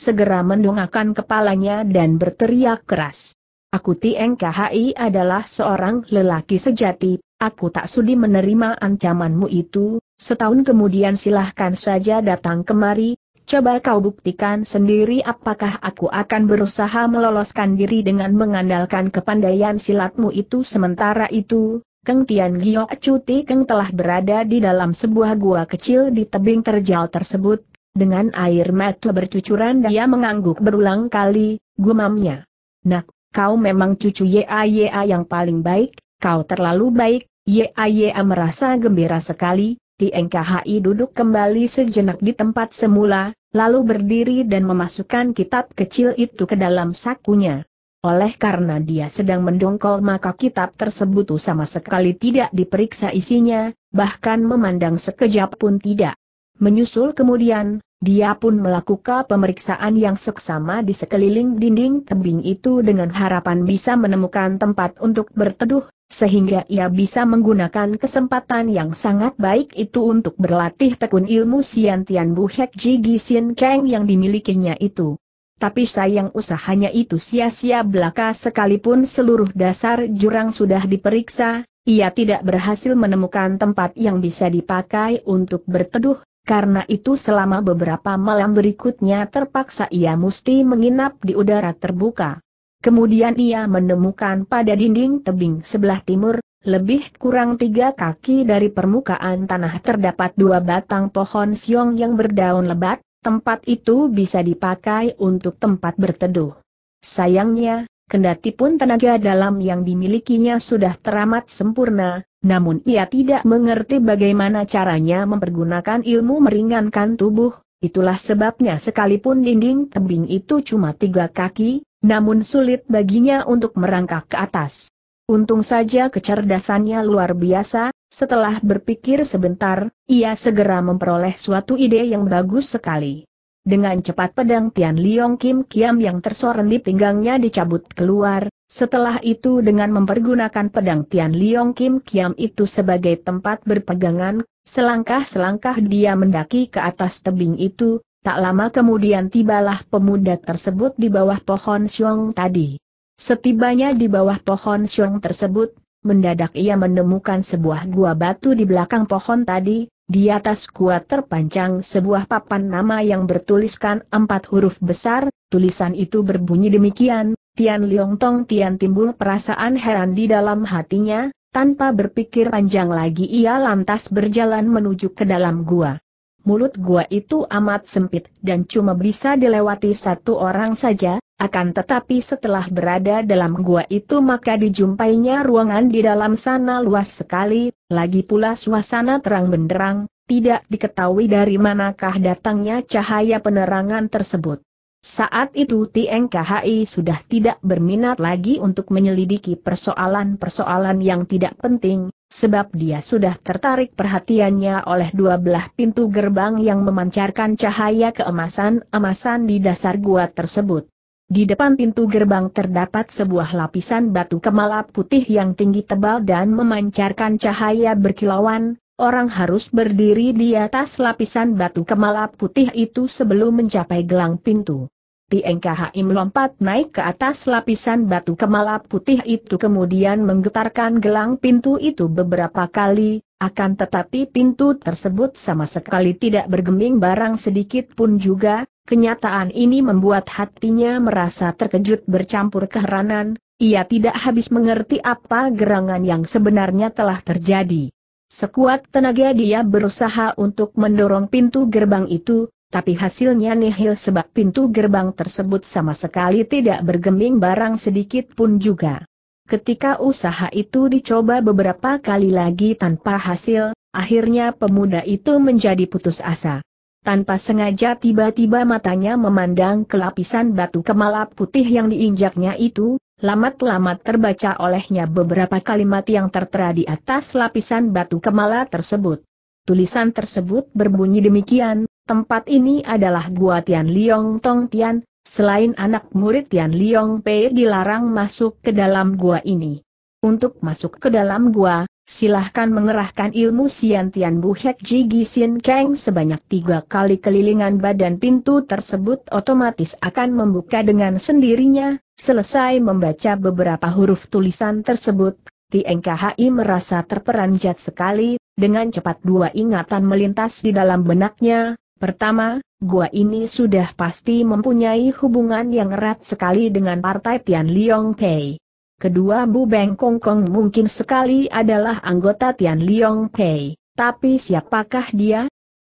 segera mendongakkan kepalanya dan berteriak keras. Aku TNKHI adalah seorang lelaki sejati, aku tak sudi menerima ancamanmu itu, setahun kemudian silahkan saja datang kemari, coba kau buktikan sendiri apakah aku akan berusaha meloloskan diri dengan mengandalkan kepandaian silatmu itu sementara itu, Keng Tian Giok Cuti Keng telah berada di dalam sebuah gua kecil di tebing terjal tersebut, dengan air mata bercucuran dia mengangguk berulang kali, gumamnya. Nak, kau memang cucu YAYA yang paling baik, kau terlalu baik, YAYA merasa gembira sekali, Tieng duduk kembali sejenak di tempat semula, lalu berdiri dan memasukkan kitab kecil itu ke dalam sakunya. Oleh karena dia sedang mendongkol maka kitab tersebut sama sekali tidak diperiksa isinya, bahkan memandang sekejap pun tidak. Menyusul kemudian, dia pun melakukan pemeriksaan yang seksama di sekeliling dinding tebing itu dengan harapan bisa menemukan tempat untuk berteduh, sehingga ia bisa menggunakan kesempatan yang sangat baik itu untuk berlatih tekun ilmu Sian Tian Bu Hek Ji Gisin Kang yang dimilikinya itu. Tapi sayang usahanya itu sia-sia belaka sekalipun seluruh dasar jurang sudah diperiksa, ia tidak berhasil menemukan tempat yang bisa dipakai untuk berteduh, karena itu selama beberapa malam berikutnya terpaksa ia mesti menginap di udara terbuka. Kemudian ia menemukan pada dinding tebing sebelah timur, lebih kurang tiga kaki dari permukaan tanah terdapat dua batang pohon siong yang berdaun lebat, tempat itu bisa dipakai untuk tempat berteduh. Sayangnya, Kendati pun tenaga dalam yang dimilikinya sudah teramat sempurna, namun ia tidak mengerti bagaimana caranya mempergunakan ilmu meringankan tubuh, itulah sebabnya sekalipun dinding tebing itu cuma tiga kaki, namun sulit baginya untuk merangkak ke atas. Untung saja kecerdasannya luar biasa, setelah berpikir sebentar, ia segera memperoleh suatu ide yang bagus sekali. Dengan cepat pedang Tian Liong Kim Kiam yang tersoren di pinggangnya dicabut keluar, setelah itu dengan mempergunakan pedang Tian Liong Kim Kiam itu sebagai tempat berpegangan, selangkah-selangkah dia mendaki ke atas tebing itu, tak lama kemudian tibalah pemuda tersebut di bawah pohon siung tadi. Setibanya di bawah pohon siung tersebut, mendadak ia menemukan sebuah gua batu di belakang pohon tadi, di atas gua terpanjang sebuah papan nama yang bertuliskan empat huruf besar, tulisan itu berbunyi demikian, Tian Liong Tong Tian timbul perasaan heran di dalam hatinya, tanpa berpikir panjang lagi ia lantas berjalan menuju ke dalam gua mulut gua itu amat sempit dan cuma bisa dilewati satu orang saja, akan tetapi setelah berada dalam gua itu maka dijumpainya ruangan di dalam sana luas sekali, lagi pula suasana terang benderang, tidak diketahui dari manakah datangnya cahaya penerangan tersebut. Saat itu TNKHI sudah tidak berminat lagi untuk menyelidiki persoalan-persoalan yang tidak penting, sebab dia sudah tertarik perhatiannya oleh dua belah pintu gerbang yang memancarkan cahaya keemasan-emasan di dasar gua tersebut. Di depan pintu gerbang terdapat sebuah lapisan batu kemalap putih yang tinggi tebal dan memancarkan cahaya berkilauan, orang harus berdiri di atas lapisan batu kemalap putih itu sebelum mencapai gelang pintu. Tieng Kai melompat naik ke atas lapisan batu kemalap putih itu kemudian menggetarkan gelang pintu itu beberapa kali, akan tetapi pintu tersebut sama sekali tidak bergeming barang sedikit pun juga, kenyataan ini membuat hatinya merasa terkejut bercampur keheranan, ia tidak habis mengerti apa gerangan yang sebenarnya telah terjadi. Sekuat tenaga dia berusaha untuk mendorong pintu gerbang itu, tapi hasilnya nihil sebab pintu gerbang tersebut sama sekali tidak bergeming barang sedikit pun juga. Ketika usaha itu dicoba beberapa kali lagi tanpa hasil, akhirnya pemuda itu menjadi putus asa. Tanpa sengaja tiba-tiba matanya memandang ke lapisan batu kemala putih yang diinjaknya itu, lamat-lamat terbaca olehnya beberapa kalimat yang tertera di atas lapisan batu kemala tersebut. Tulisan tersebut berbunyi demikian, Tempat ini adalah gua Tian Liong Tong Tian, selain anak murid Tian Liong Pei dilarang masuk ke dalam gua ini. Untuk masuk ke dalam gua, silahkan mengerahkan ilmu Sian Tian Bu Hek Ji Sin Kang sebanyak tiga kali kelilingan badan pintu tersebut otomatis akan membuka dengan sendirinya, selesai membaca beberapa huruf tulisan tersebut, TNKHI merasa terperanjat sekali, dengan cepat dua ingatan melintas di dalam benaknya, Pertama, gua ini sudah pasti mempunyai hubungan yang erat sekali dengan partai Tian Liong Pei. Kedua Bu Beng Kong Kong mungkin sekali adalah anggota Tian Liong Pei, tapi siapakah dia?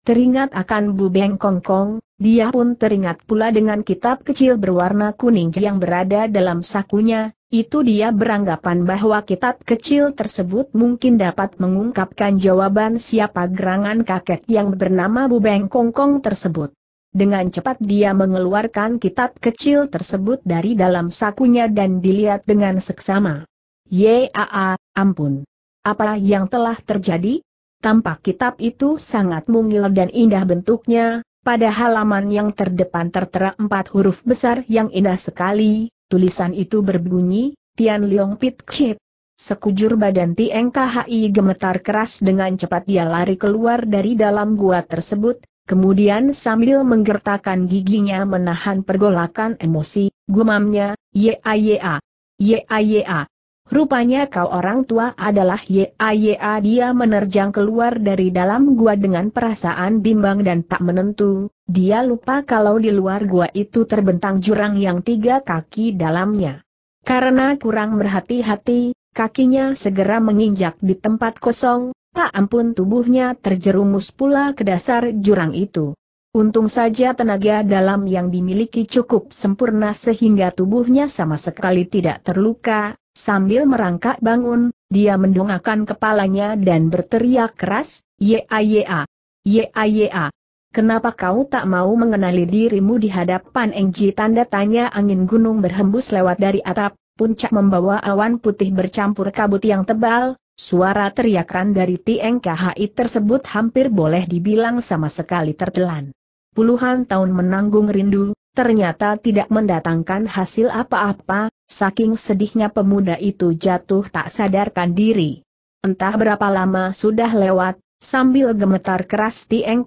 Teringat akan Bu Beng Kong Kong, dia pun teringat pula dengan kitab kecil berwarna kuning yang berada dalam sakunya, itu dia beranggapan bahwa kitab kecil tersebut mungkin dapat mengungkapkan jawaban siapa gerangan kakek yang bernama Bubeng Kongkong tersebut. Dengan cepat dia mengeluarkan kitab kecil tersebut dari dalam sakunya dan dilihat dengan seksama. Yaa, ampun. Apa yang telah terjadi? Tampak kitab itu sangat mungil dan indah bentuknya, pada halaman yang terdepan tertera empat huruf besar yang indah sekali, Tulisan itu berbunyi, Tian Leong Pit Kip. Sekujur badan Tieng Khi gemetar keras dengan cepat dia lari keluar dari dalam gua tersebut, kemudian sambil menggertakkan giginya menahan pergolakan emosi, gumamnya, ya ya, ya ya. Rupanya kau orang tua adalah YAYA dia menerjang keluar dari dalam gua dengan perasaan bimbang dan tak menentu, dia lupa kalau di luar gua itu terbentang jurang yang tiga kaki dalamnya. Karena kurang berhati-hati, kakinya segera menginjak di tempat kosong, tak ampun tubuhnya terjerumus pula ke dasar jurang itu. Untung saja tenaga dalam yang dimiliki cukup sempurna sehingga tubuhnya sama sekali tidak terluka, sambil merangkak bangun, dia mendongakkan kepalanya dan berteriak keras, Yea Yea! kenapa kau tak mau mengenali dirimu di hadapan Engji? Tanda tanya angin gunung berhembus lewat dari atap, puncak membawa awan putih bercampur kabut yang tebal, Suara teriakan dari Tieng Khai tersebut hampir boleh dibilang sama sekali tertelan puluhan tahun menanggung rindu, ternyata tidak mendatangkan hasil apa-apa, saking sedihnya pemuda itu jatuh tak sadarkan diri. Entah berapa lama sudah lewat, sambil gemetar keras Tieng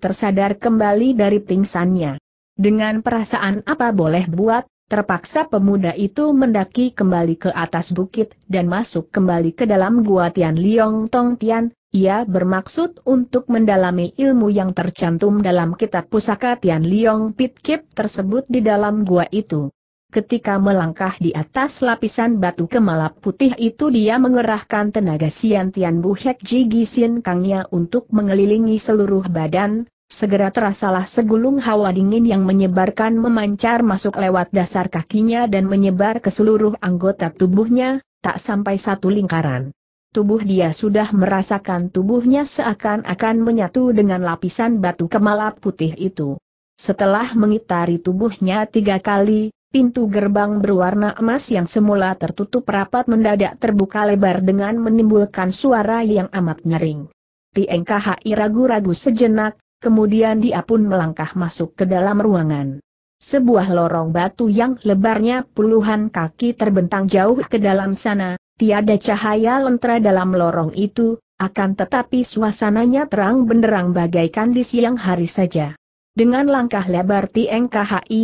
tersadar kembali dari pingsannya. Dengan perasaan apa boleh buat, terpaksa pemuda itu mendaki kembali ke atas bukit dan masuk kembali ke dalam gua Tian Liong Tong Tian, ia bermaksud untuk mendalami ilmu yang tercantum dalam kitab pusaka Tian Liong Pit tersebut di dalam gua itu. Ketika melangkah di atas lapisan batu kemalap putih itu dia mengerahkan tenaga Sian Tian Buhek Ji Sin Kangnya untuk mengelilingi seluruh badan, segera terasalah segulung hawa dingin yang menyebarkan memancar masuk lewat dasar kakinya dan menyebar ke seluruh anggota tubuhnya, tak sampai satu lingkaran tubuh dia sudah merasakan tubuhnya seakan-akan menyatu dengan lapisan batu kemalap putih itu. Setelah mengitari tubuhnya tiga kali, pintu gerbang berwarna emas yang semula tertutup rapat mendadak terbuka lebar dengan menimbulkan suara yang amat nyering. Tiengkahi ragu-ragu sejenak, kemudian dia pun melangkah masuk ke dalam ruangan. Sebuah lorong batu yang lebarnya puluhan kaki terbentang jauh ke dalam sana, Tiada cahaya lentera dalam lorong itu, akan tetapi suasananya terang benderang bagaikan di siang hari saja. Dengan langkah lebar Tieng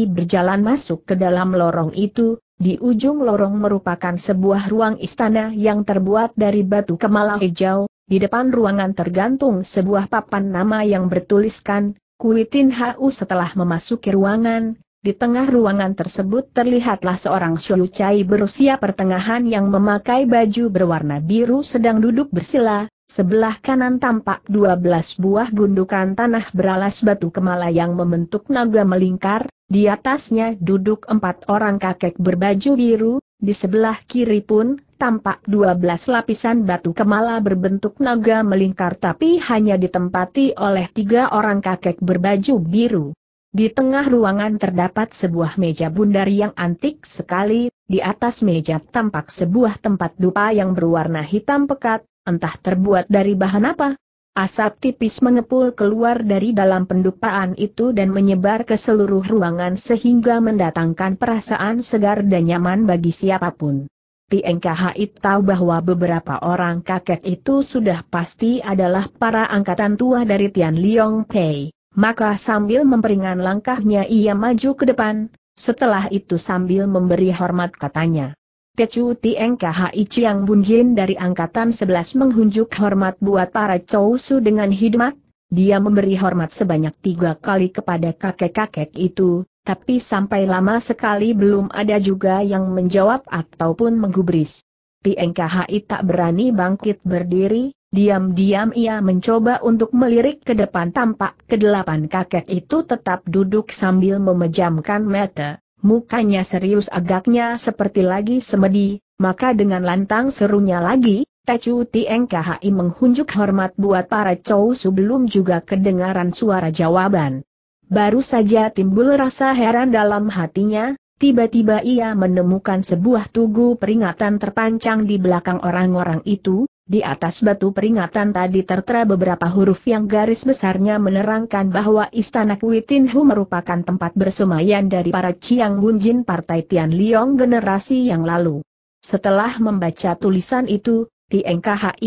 berjalan masuk ke dalam lorong itu, di ujung lorong merupakan sebuah ruang istana yang terbuat dari batu kemala hijau, di depan ruangan tergantung sebuah papan nama yang bertuliskan, Kuitin Hu setelah memasuki ruangan, di tengah ruangan tersebut terlihatlah seorang Cai berusia pertengahan yang memakai baju berwarna biru sedang duduk bersila, sebelah kanan tampak dua belas buah gundukan tanah beralas batu kemala yang membentuk naga melingkar, di atasnya duduk empat orang kakek berbaju biru, di sebelah kiri pun tampak dua belas lapisan batu kemala berbentuk naga melingkar tapi hanya ditempati oleh tiga orang kakek berbaju biru. Di tengah ruangan terdapat sebuah meja bundar yang antik sekali, di atas meja tampak sebuah tempat dupa yang berwarna hitam pekat, entah terbuat dari bahan apa. Asap tipis mengepul keluar dari dalam pendupaan itu dan menyebar ke seluruh ruangan sehingga mendatangkan perasaan segar dan nyaman bagi siapapun. Tieng itu tahu bahwa beberapa orang kakek itu sudah pasti adalah para angkatan tua dari Tian Liong Pei. Maka sambil memperingan langkahnya ia maju ke depan, setelah itu sambil memberi hormat katanya. Tecu Tieng Chiang Bunjin dari Angkatan 11 menghunjuk hormat buat para Chousu dengan hidmat, dia memberi hormat sebanyak tiga kali kepada kakek-kakek itu, tapi sampai lama sekali belum ada juga yang menjawab ataupun menggubris. Tieng tak berani bangkit berdiri, Diam-diam ia mencoba untuk melirik ke depan tampak kedelapan kakek itu tetap duduk sambil memejamkan mata, mukanya serius agaknya seperti lagi semedi, maka dengan lantang serunya lagi, Tecu Tieng menghunjuk hormat buat para cow sebelum juga kedengaran suara jawaban. Baru saja timbul rasa heran dalam hatinya, tiba-tiba ia menemukan sebuah tugu peringatan terpancang di belakang orang-orang itu, di atas batu peringatan tadi tertera beberapa huruf yang garis besarnya menerangkan bahwa Istana Kuitinhu merupakan tempat bersemayan dari para Chiang Bunjin Partai Tian Liong generasi yang lalu. Setelah membaca tulisan itu, Tieng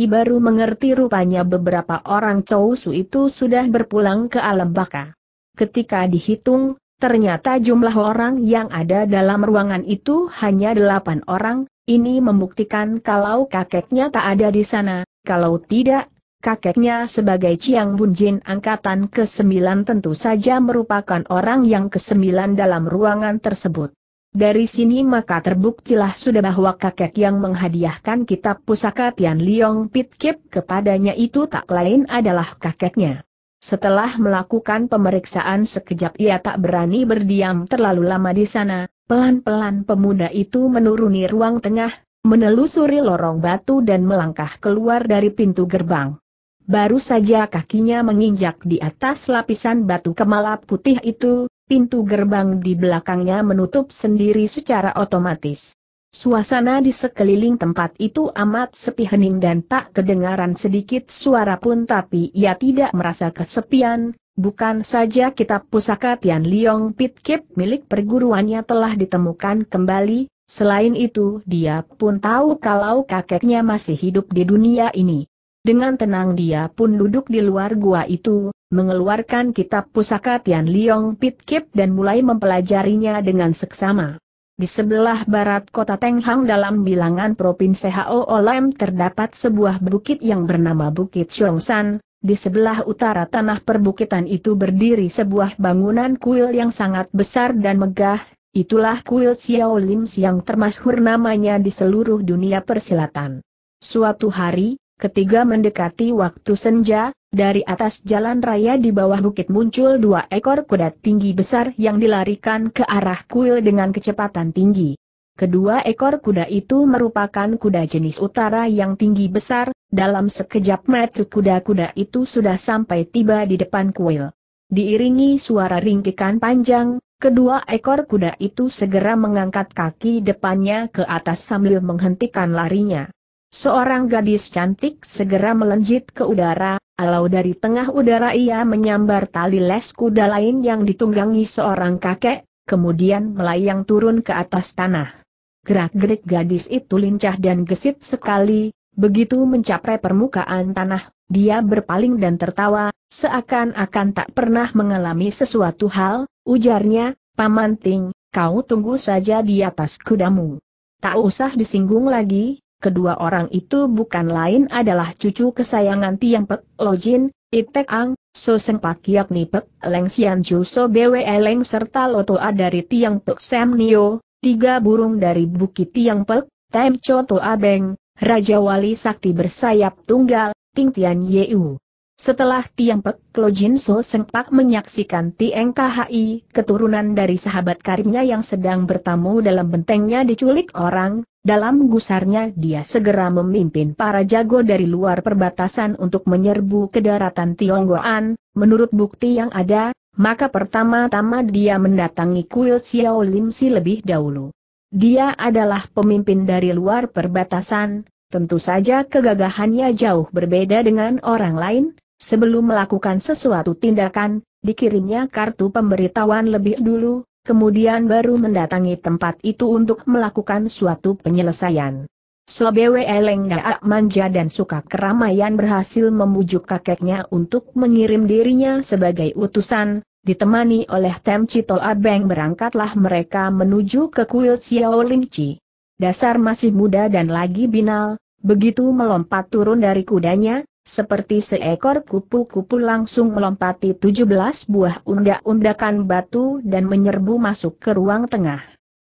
baru mengerti rupanya beberapa orang Chou Su itu sudah berpulang ke alam baka. Ketika dihitung, ternyata jumlah orang yang ada dalam ruangan itu hanya delapan orang, ini membuktikan kalau kakeknya tak ada di sana, kalau tidak, kakeknya sebagai Chiang Bunjin angkatan ke-9 tentu saja merupakan orang yang ke-9 dalam ruangan tersebut. Dari sini maka terbuktilah sudah bahwa kakek yang menghadiahkan kitab pusaka Tian Liong Pitkip kepadanya itu tak lain adalah kakeknya. Setelah melakukan pemeriksaan sekejap ia tak berani berdiam terlalu lama di sana, Pelan-pelan pemuda itu menuruni ruang tengah, menelusuri lorong batu dan melangkah keluar dari pintu gerbang. Baru saja kakinya menginjak di atas lapisan batu kemalap putih itu, pintu gerbang di belakangnya menutup sendiri secara otomatis. Suasana di sekeliling tempat itu amat sepi hening dan tak kedengaran sedikit suara pun tapi ia tidak merasa kesepian, Bukan saja kitab pusaka Tian Liong Pit Kip milik perguruannya telah ditemukan kembali, selain itu dia pun tahu kalau kakeknya masih hidup di dunia ini. Dengan tenang dia pun duduk di luar gua itu, mengeluarkan kitab pusaka Tian Liong Pit Kip dan mulai mempelajarinya dengan seksama. Di sebelah barat kota Tenghang dalam bilangan Provinsi Hao Olem terdapat sebuah bukit yang bernama Bukit San, di sebelah utara tanah perbukitan itu berdiri sebuah bangunan kuil yang sangat besar dan megah, itulah kuil Xiaolims yang termasyhur namanya di seluruh dunia persilatan. Suatu hari, ketiga mendekati waktu senja, dari atas jalan raya di bawah bukit muncul dua ekor kuda tinggi besar yang dilarikan ke arah kuil dengan kecepatan tinggi. Kedua ekor kuda itu merupakan kuda jenis utara yang tinggi besar, dalam sekejap mata kuda-kuda itu sudah sampai tiba di depan kuil. Diiringi suara ringkikan panjang, kedua ekor kuda itu segera mengangkat kaki depannya ke atas sambil menghentikan larinya. Seorang gadis cantik segera melenjit ke udara, alau dari tengah udara ia menyambar tali les kuda lain yang ditunggangi seorang kakek, kemudian melayang turun ke atas tanah. Gerak-gerik gadis itu lincah dan gesit sekali, begitu mencapai permukaan tanah, dia berpaling dan tertawa, seakan-akan tak pernah mengalami sesuatu hal, ujarnya, Paman Ting, kau tunggu saja di atas kudamu. Tak usah disinggung lagi, kedua orang itu bukan lain adalah cucu kesayangan Tiang Pek Lojin, Itek Ang, So Sempak yakni Pek Leng Sian Ju So Bwe Leng serta Lotoa dari Tiang Pek Sam Nio, tiga burung dari Bukit Tiang Pek, Tem Abeng, Raja Wali Sakti bersayap tunggal, Ting Tian Yeu. Setelah Tiang Pek Jin So sempat menyaksikan Tieng KHI, keturunan dari sahabat karibnya yang sedang bertamu dalam bentengnya diculik orang, dalam gusarnya dia segera memimpin para jago dari luar perbatasan untuk menyerbu ke daratan Tionggoan, menurut bukti yang ada, maka pertama-tama dia mendatangi kuil Xiao Lim Si lebih dahulu. Dia adalah pemimpin dari luar perbatasan, tentu saja kegagahannya jauh berbeda dengan orang lain, sebelum melakukan sesuatu tindakan, dikirimnya kartu pemberitahuan lebih dulu, kemudian baru mendatangi tempat itu untuk melakukan suatu penyelesaian. Sobewe Eleng Daak Manja dan suka keramaian berhasil membujuk kakeknya untuk mengirim dirinya sebagai utusan, ditemani oleh Tem Cito Abeng berangkatlah mereka menuju ke kuil Xiao Limci. Dasar masih muda dan lagi binal, begitu melompat turun dari kudanya, seperti seekor kupu-kupu langsung melompati 17 buah undak-undakan batu dan menyerbu masuk ke ruang tengah.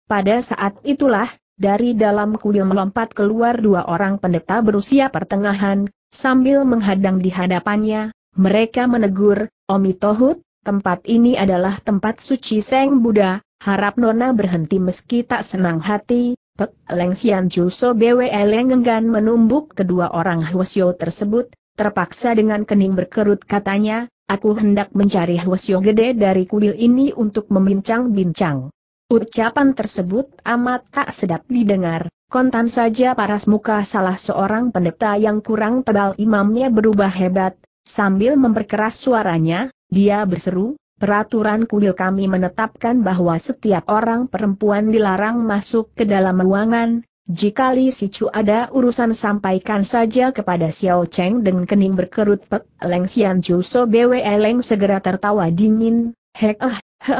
Pada saat itulah, dari dalam kuil melompat keluar dua orang pendeta berusia pertengahan, sambil menghadang di hadapannya, mereka menegur, Omi Tohut, tempat ini adalah tempat suci Seng Buddha, harap Nona berhenti meski tak senang hati, Pek Leng Sian Juso Bwe Leng enggan menumbuk kedua orang Hwasyo tersebut, terpaksa dengan kening berkerut katanya, aku hendak mencari Hwasyo gede dari kuil ini untuk membincang-bincang. Ucapan tersebut amat tak sedap didengar, kontan saja paras muka salah seorang pendeta yang kurang tebal imamnya berubah hebat, sambil memperkeras suaranya, dia berseru, peraturan kuil kami menetapkan bahwa setiap orang perempuan dilarang masuk ke dalam ruangan, Jikali si Cu ada urusan sampaikan saja kepada Xiao Cheng dengan kening berkerut pek, Leng Xian Ju So Bwe Leng segera tertawa dingin, hek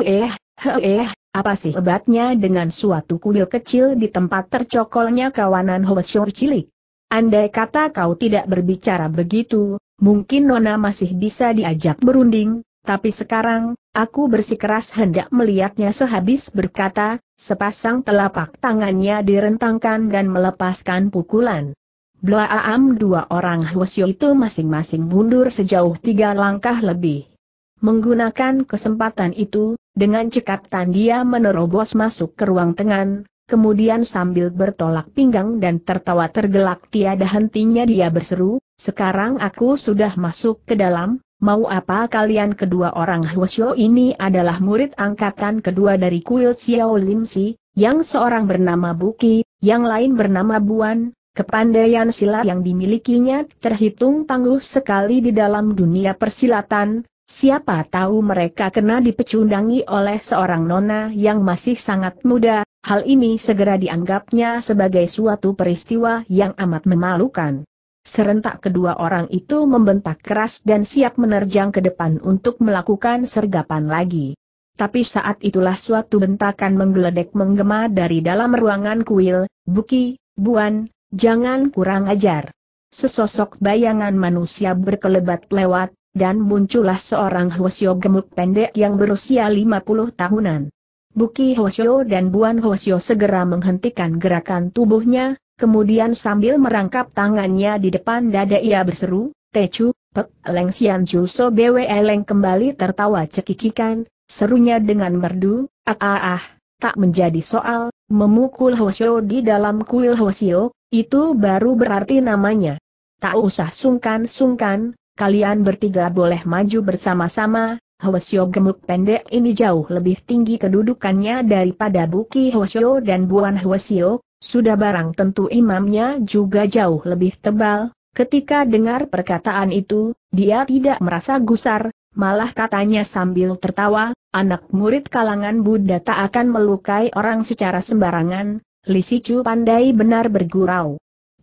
eh, eh, eh. Apa sih hebatnya dengan suatu kuil kecil di tempat tercokolnya kawanan Hwasyor cilik? Andai kata kau tidak berbicara begitu, mungkin Nona masih bisa diajak berunding, tapi sekarang, aku bersikeras hendak melihatnya sehabis berkata, sepasang telapak tangannya direntangkan dan melepaskan pukulan. Blaam dua orang Hwasyo itu masing-masing mundur sejauh tiga langkah lebih. Menggunakan kesempatan itu, dengan cekatan dia menerobos masuk ke ruang tengah, kemudian sambil bertolak pinggang dan tertawa tergelak tiada hentinya dia berseru, sekarang aku sudah masuk ke dalam, mau apa kalian kedua orang Huosyo ini adalah murid angkatan kedua dari kuil Xiao Lim Si, yang seorang bernama Buki, yang lain bernama Buan, kepandaian silat yang dimilikinya terhitung tangguh sekali di dalam dunia persilatan, Siapa tahu mereka kena dipecundangi oleh seorang nona yang masih sangat muda, hal ini segera dianggapnya sebagai suatu peristiwa yang amat memalukan. Serentak kedua orang itu membentak keras dan siap menerjang ke depan untuk melakukan sergapan lagi. Tapi saat itulah suatu bentakan menggeledek menggema dari dalam ruangan kuil, Buki, Buan, jangan kurang ajar. Sesosok bayangan manusia berkelebat lewat, dan muncullah seorang Hwasyo gemuk pendek yang berusia 50 tahunan. Buki Hwasyo dan Buan Hwasyo segera menghentikan gerakan tubuhnya, kemudian sambil merangkap tangannya di depan dada ia berseru, techu, Pek Leng Sian Chu So Bwe Leng kembali tertawa cekikikan, serunya dengan merdu, ah ah ah, tak menjadi soal, memukul Hwasyo di dalam kuil Hwasyo, itu baru berarti namanya. Tak usah sungkan-sungkan, kalian bertiga boleh maju bersama-sama, Hwasyo gemuk pendek ini jauh lebih tinggi kedudukannya daripada Buki Hwasyo dan Buan Hwasyo, sudah barang tentu imamnya juga jauh lebih tebal. Ketika dengar perkataan itu, dia tidak merasa gusar, malah katanya sambil tertawa, anak murid kalangan Buddha tak akan melukai orang secara sembarangan, Lisicu pandai benar bergurau.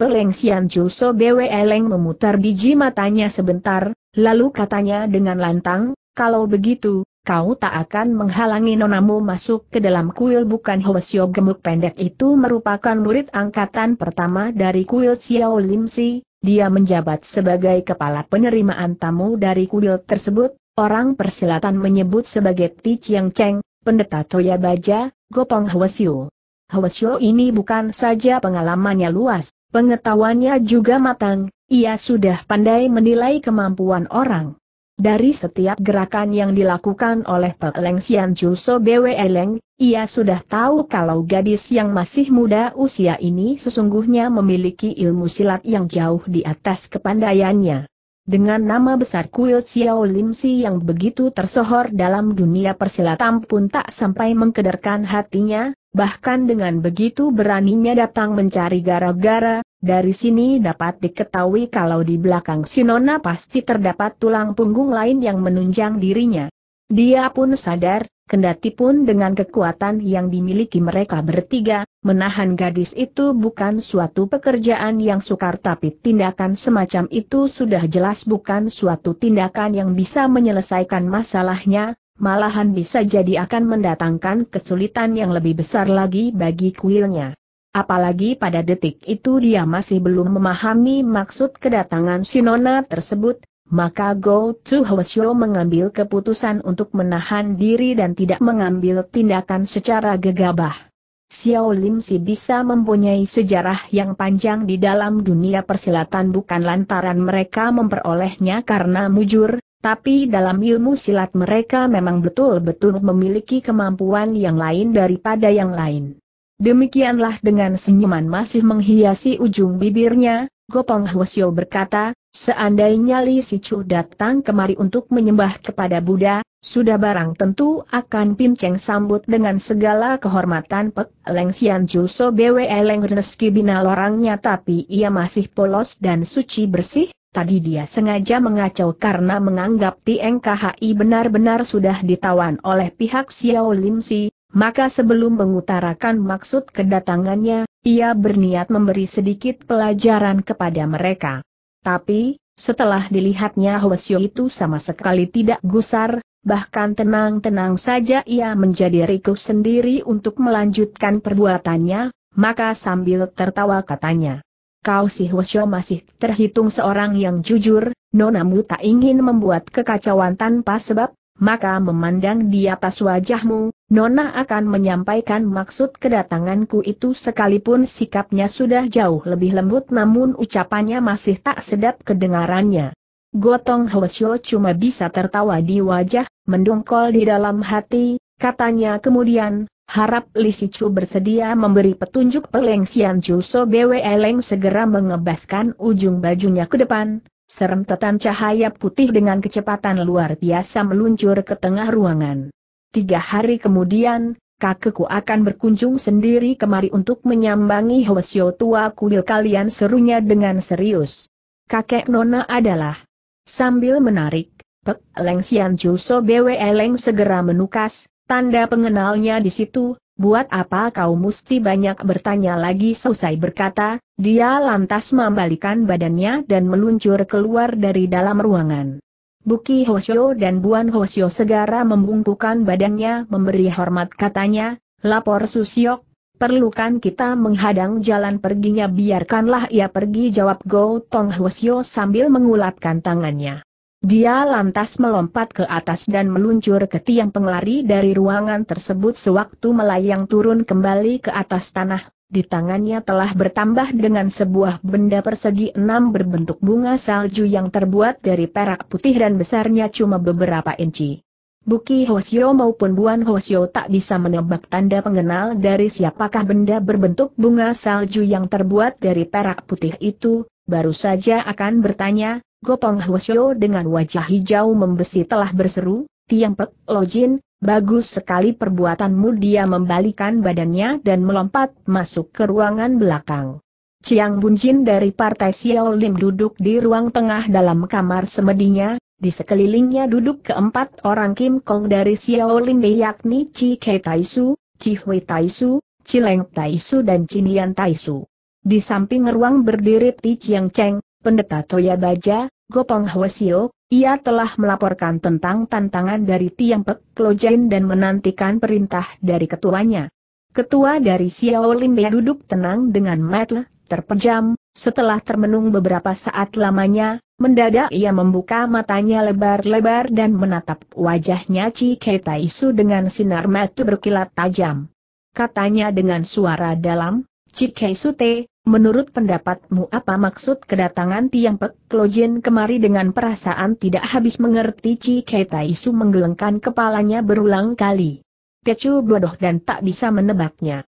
Leng Sian Juso Bwe Eleng memutar biji matanya sebentar, lalu katanya dengan lantang, kalau begitu, kau tak akan menghalangi nonamu masuk ke dalam kuil bukan Hwasyo gemuk pendek itu merupakan murid angkatan pertama dari kuil Xiao Si. dia menjabat sebagai kepala penerimaan tamu dari kuil tersebut, orang persilatan menyebut sebagai Ti Chiang Cheng, pendeta Toya Baja, Gopong Hwasyo. Hwasyo ini bukan saja pengalamannya luas, Pengetahuannya juga matang, ia sudah pandai menilai kemampuan orang. Dari setiap gerakan yang dilakukan oleh Pek Leng Sian Julso Bwe Leng, ia sudah tahu kalau gadis yang masih muda usia ini sesungguhnya memiliki ilmu silat yang jauh di atas kepandaiannya. Dengan nama besar kuil Xiao Lim Si yang begitu tersohor dalam dunia persilatan pun tak sampai mengkederkan hatinya, bahkan dengan begitu beraninya datang mencari gara-gara, dari sini dapat diketahui kalau di belakang Sinona pasti terdapat tulang punggung lain yang menunjang dirinya. Dia pun sadar, kendati pun dengan kekuatan yang dimiliki mereka bertiga, menahan gadis itu bukan suatu pekerjaan yang sukar tapi tindakan semacam itu sudah jelas bukan suatu tindakan yang bisa menyelesaikan masalahnya, Malahan bisa jadi akan mendatangkan kesulitan yang lebih besar lagi bagi kuilnya. Apalagi pada detik itu dia masih belum memahami maksud kedatangan Shinona tersebut, maka Go Chu Hwasyo mengambil keputusan untuk menahan diri dan tidak mengambil tindakan secara gegabah. Xiao Lim Si bisa mempunyai sejarah yang panjang di dalam dunia persilatan bukan lantaran mereka memperolehnya karena mujur, tapi dalam ilmu silat mereka memang betul-betul memiliki kemampuan yang lain daripada yang lain. Demikianlah dengan senyuman masih menghiasi ujung bibirnya, Gopong Hwasyo berkata, seandainya Li Sichu datang kemari untuk menyembah kepada Buddha, sudah barang tentu akan Pinceng sambut dengan segala kehormatan Pek Leng Sian Juso Bwe Leng Reneski Binal orangnya tapi ia masih polos dan suci bersih, Tadi dia sengaja mengacau karena menganggap Tieng KHI benar-benar sudah ditawan oleh pihak Xiao Lim Si, maka sebelum mengutarakan maksud kedatangannya, ia berniat memberi sedikit pelajaran kepada mereka. Tapi, setelah dilihatnya Hwasyo itu sama sekali tidak gusar, bahkan tenang-tenang saja ia menjadi rikuh sendiri untuk melanjutkan perbuatannya, maka sambil tertawa katanya, kau si Hwasyo masih terhitung seorang yang jujur, nonamu tak ingin membuat kekacauan tanpa sebab, maka memandang di atas wajahmu, nona akan menyampaikan maksud kedatanganku itu sekalipun sikapnya sudah jauh lebih lembut namun ucapannya masih tak sedap kedengarannya. Gotong Hwasyo cuma bisa tertawa di wajah, mendongkol di dalam hati, katanya kemudian, Harap Li Chu bersedia memberi petunjuk Peleng Sian Ju So Bwe Leng segera mengebaskan ujung bajunya ke depan, serentetan cahaya putih dengan kecepatan luar biasa meluncur ke tengah ruangan. Tiga hari kemudian, kakekku akan berkunjung sendiri kemari untuk menyambangi Hwasyo tua kuil kalian serunya dengan serius. Kakek Nona adalah. Sambil menarik, Pek Leng Sian Ju So Bwe Leng segera menukas, Tanda pengenalnya di situ, buat apa kau mesti banyak bertanya lagi selesai berkata, dia lantas membalikan badannya dan meluncur keluar dari dalam ruangan. Buki Hosyo dan Buan Hosyo segera membungkukan badannya memberi hormat katanya, lapor Susiok, perlukan kita menghadang jalan perginya biarkanlah ia pergi jawab Go Tong Hosyo sambil mengulapkan tangannya. Dia lantas melompat ke atas dan meluncur ke tiang penglari dari ruangan tersebut sewaktu melayang turun kembali ke atas tanah. Di tangannya telah bertambah dengan sebuah benda persegi enam berbentuk bunga salju yang terbuat dari perak putih dan besarnya cuma beberapa inci. Buki Hosio maupun Buan Hosio tak bisa menebak tanda pengenal dari siapakah benda berbentuk bunga salju yang terbuat dari perak putih itu, baru saja akan bertanya, Gotong Hwasyo dengan wajah hijau membesi telah berseru, Tiang Pek, Lojin, bagus sekali perbuatanmu dia membalikan badannya dan melompat masuk ke ruangan belakang. Chiang Bunjin dari Partai Xiao Lim duduk di ruang tengah dalam kamar semedinya, di sekelilingnya duduk keempat orang Kim Kong dari Lim yakni Chi Ke Taisu, Chi Hui Taisu, Chi Taisu dan Chinian Taisu. Di samping ruang berdiri Ti Chiang Cheng, pendeta Toya Baja, Gopong Hwasio, ia telah melaporkan tentang tantangan dari Tiang Pek Klojen dan menantikan perintah dari ketuanya. Ketua dari Xiao Bia duduk tenang dengan mata terpejam, setelah termenung beberapa saat lamanya, mendadak ia membuka matanya lebar-lebar dan menatap wajahnya Cike Taisu dengan sinar mata berkilat tajam. Katanya dengan suara dalam, Cikei Sute, menurut pendapatmu apa maksud kedatangan Tiang Pek Klojin kemari dengan perasaan tidak habis mengerti Chi Taisu menggelengkan kepalanya berulang kali. Tecu bodoh dan tak bisa menebaknya.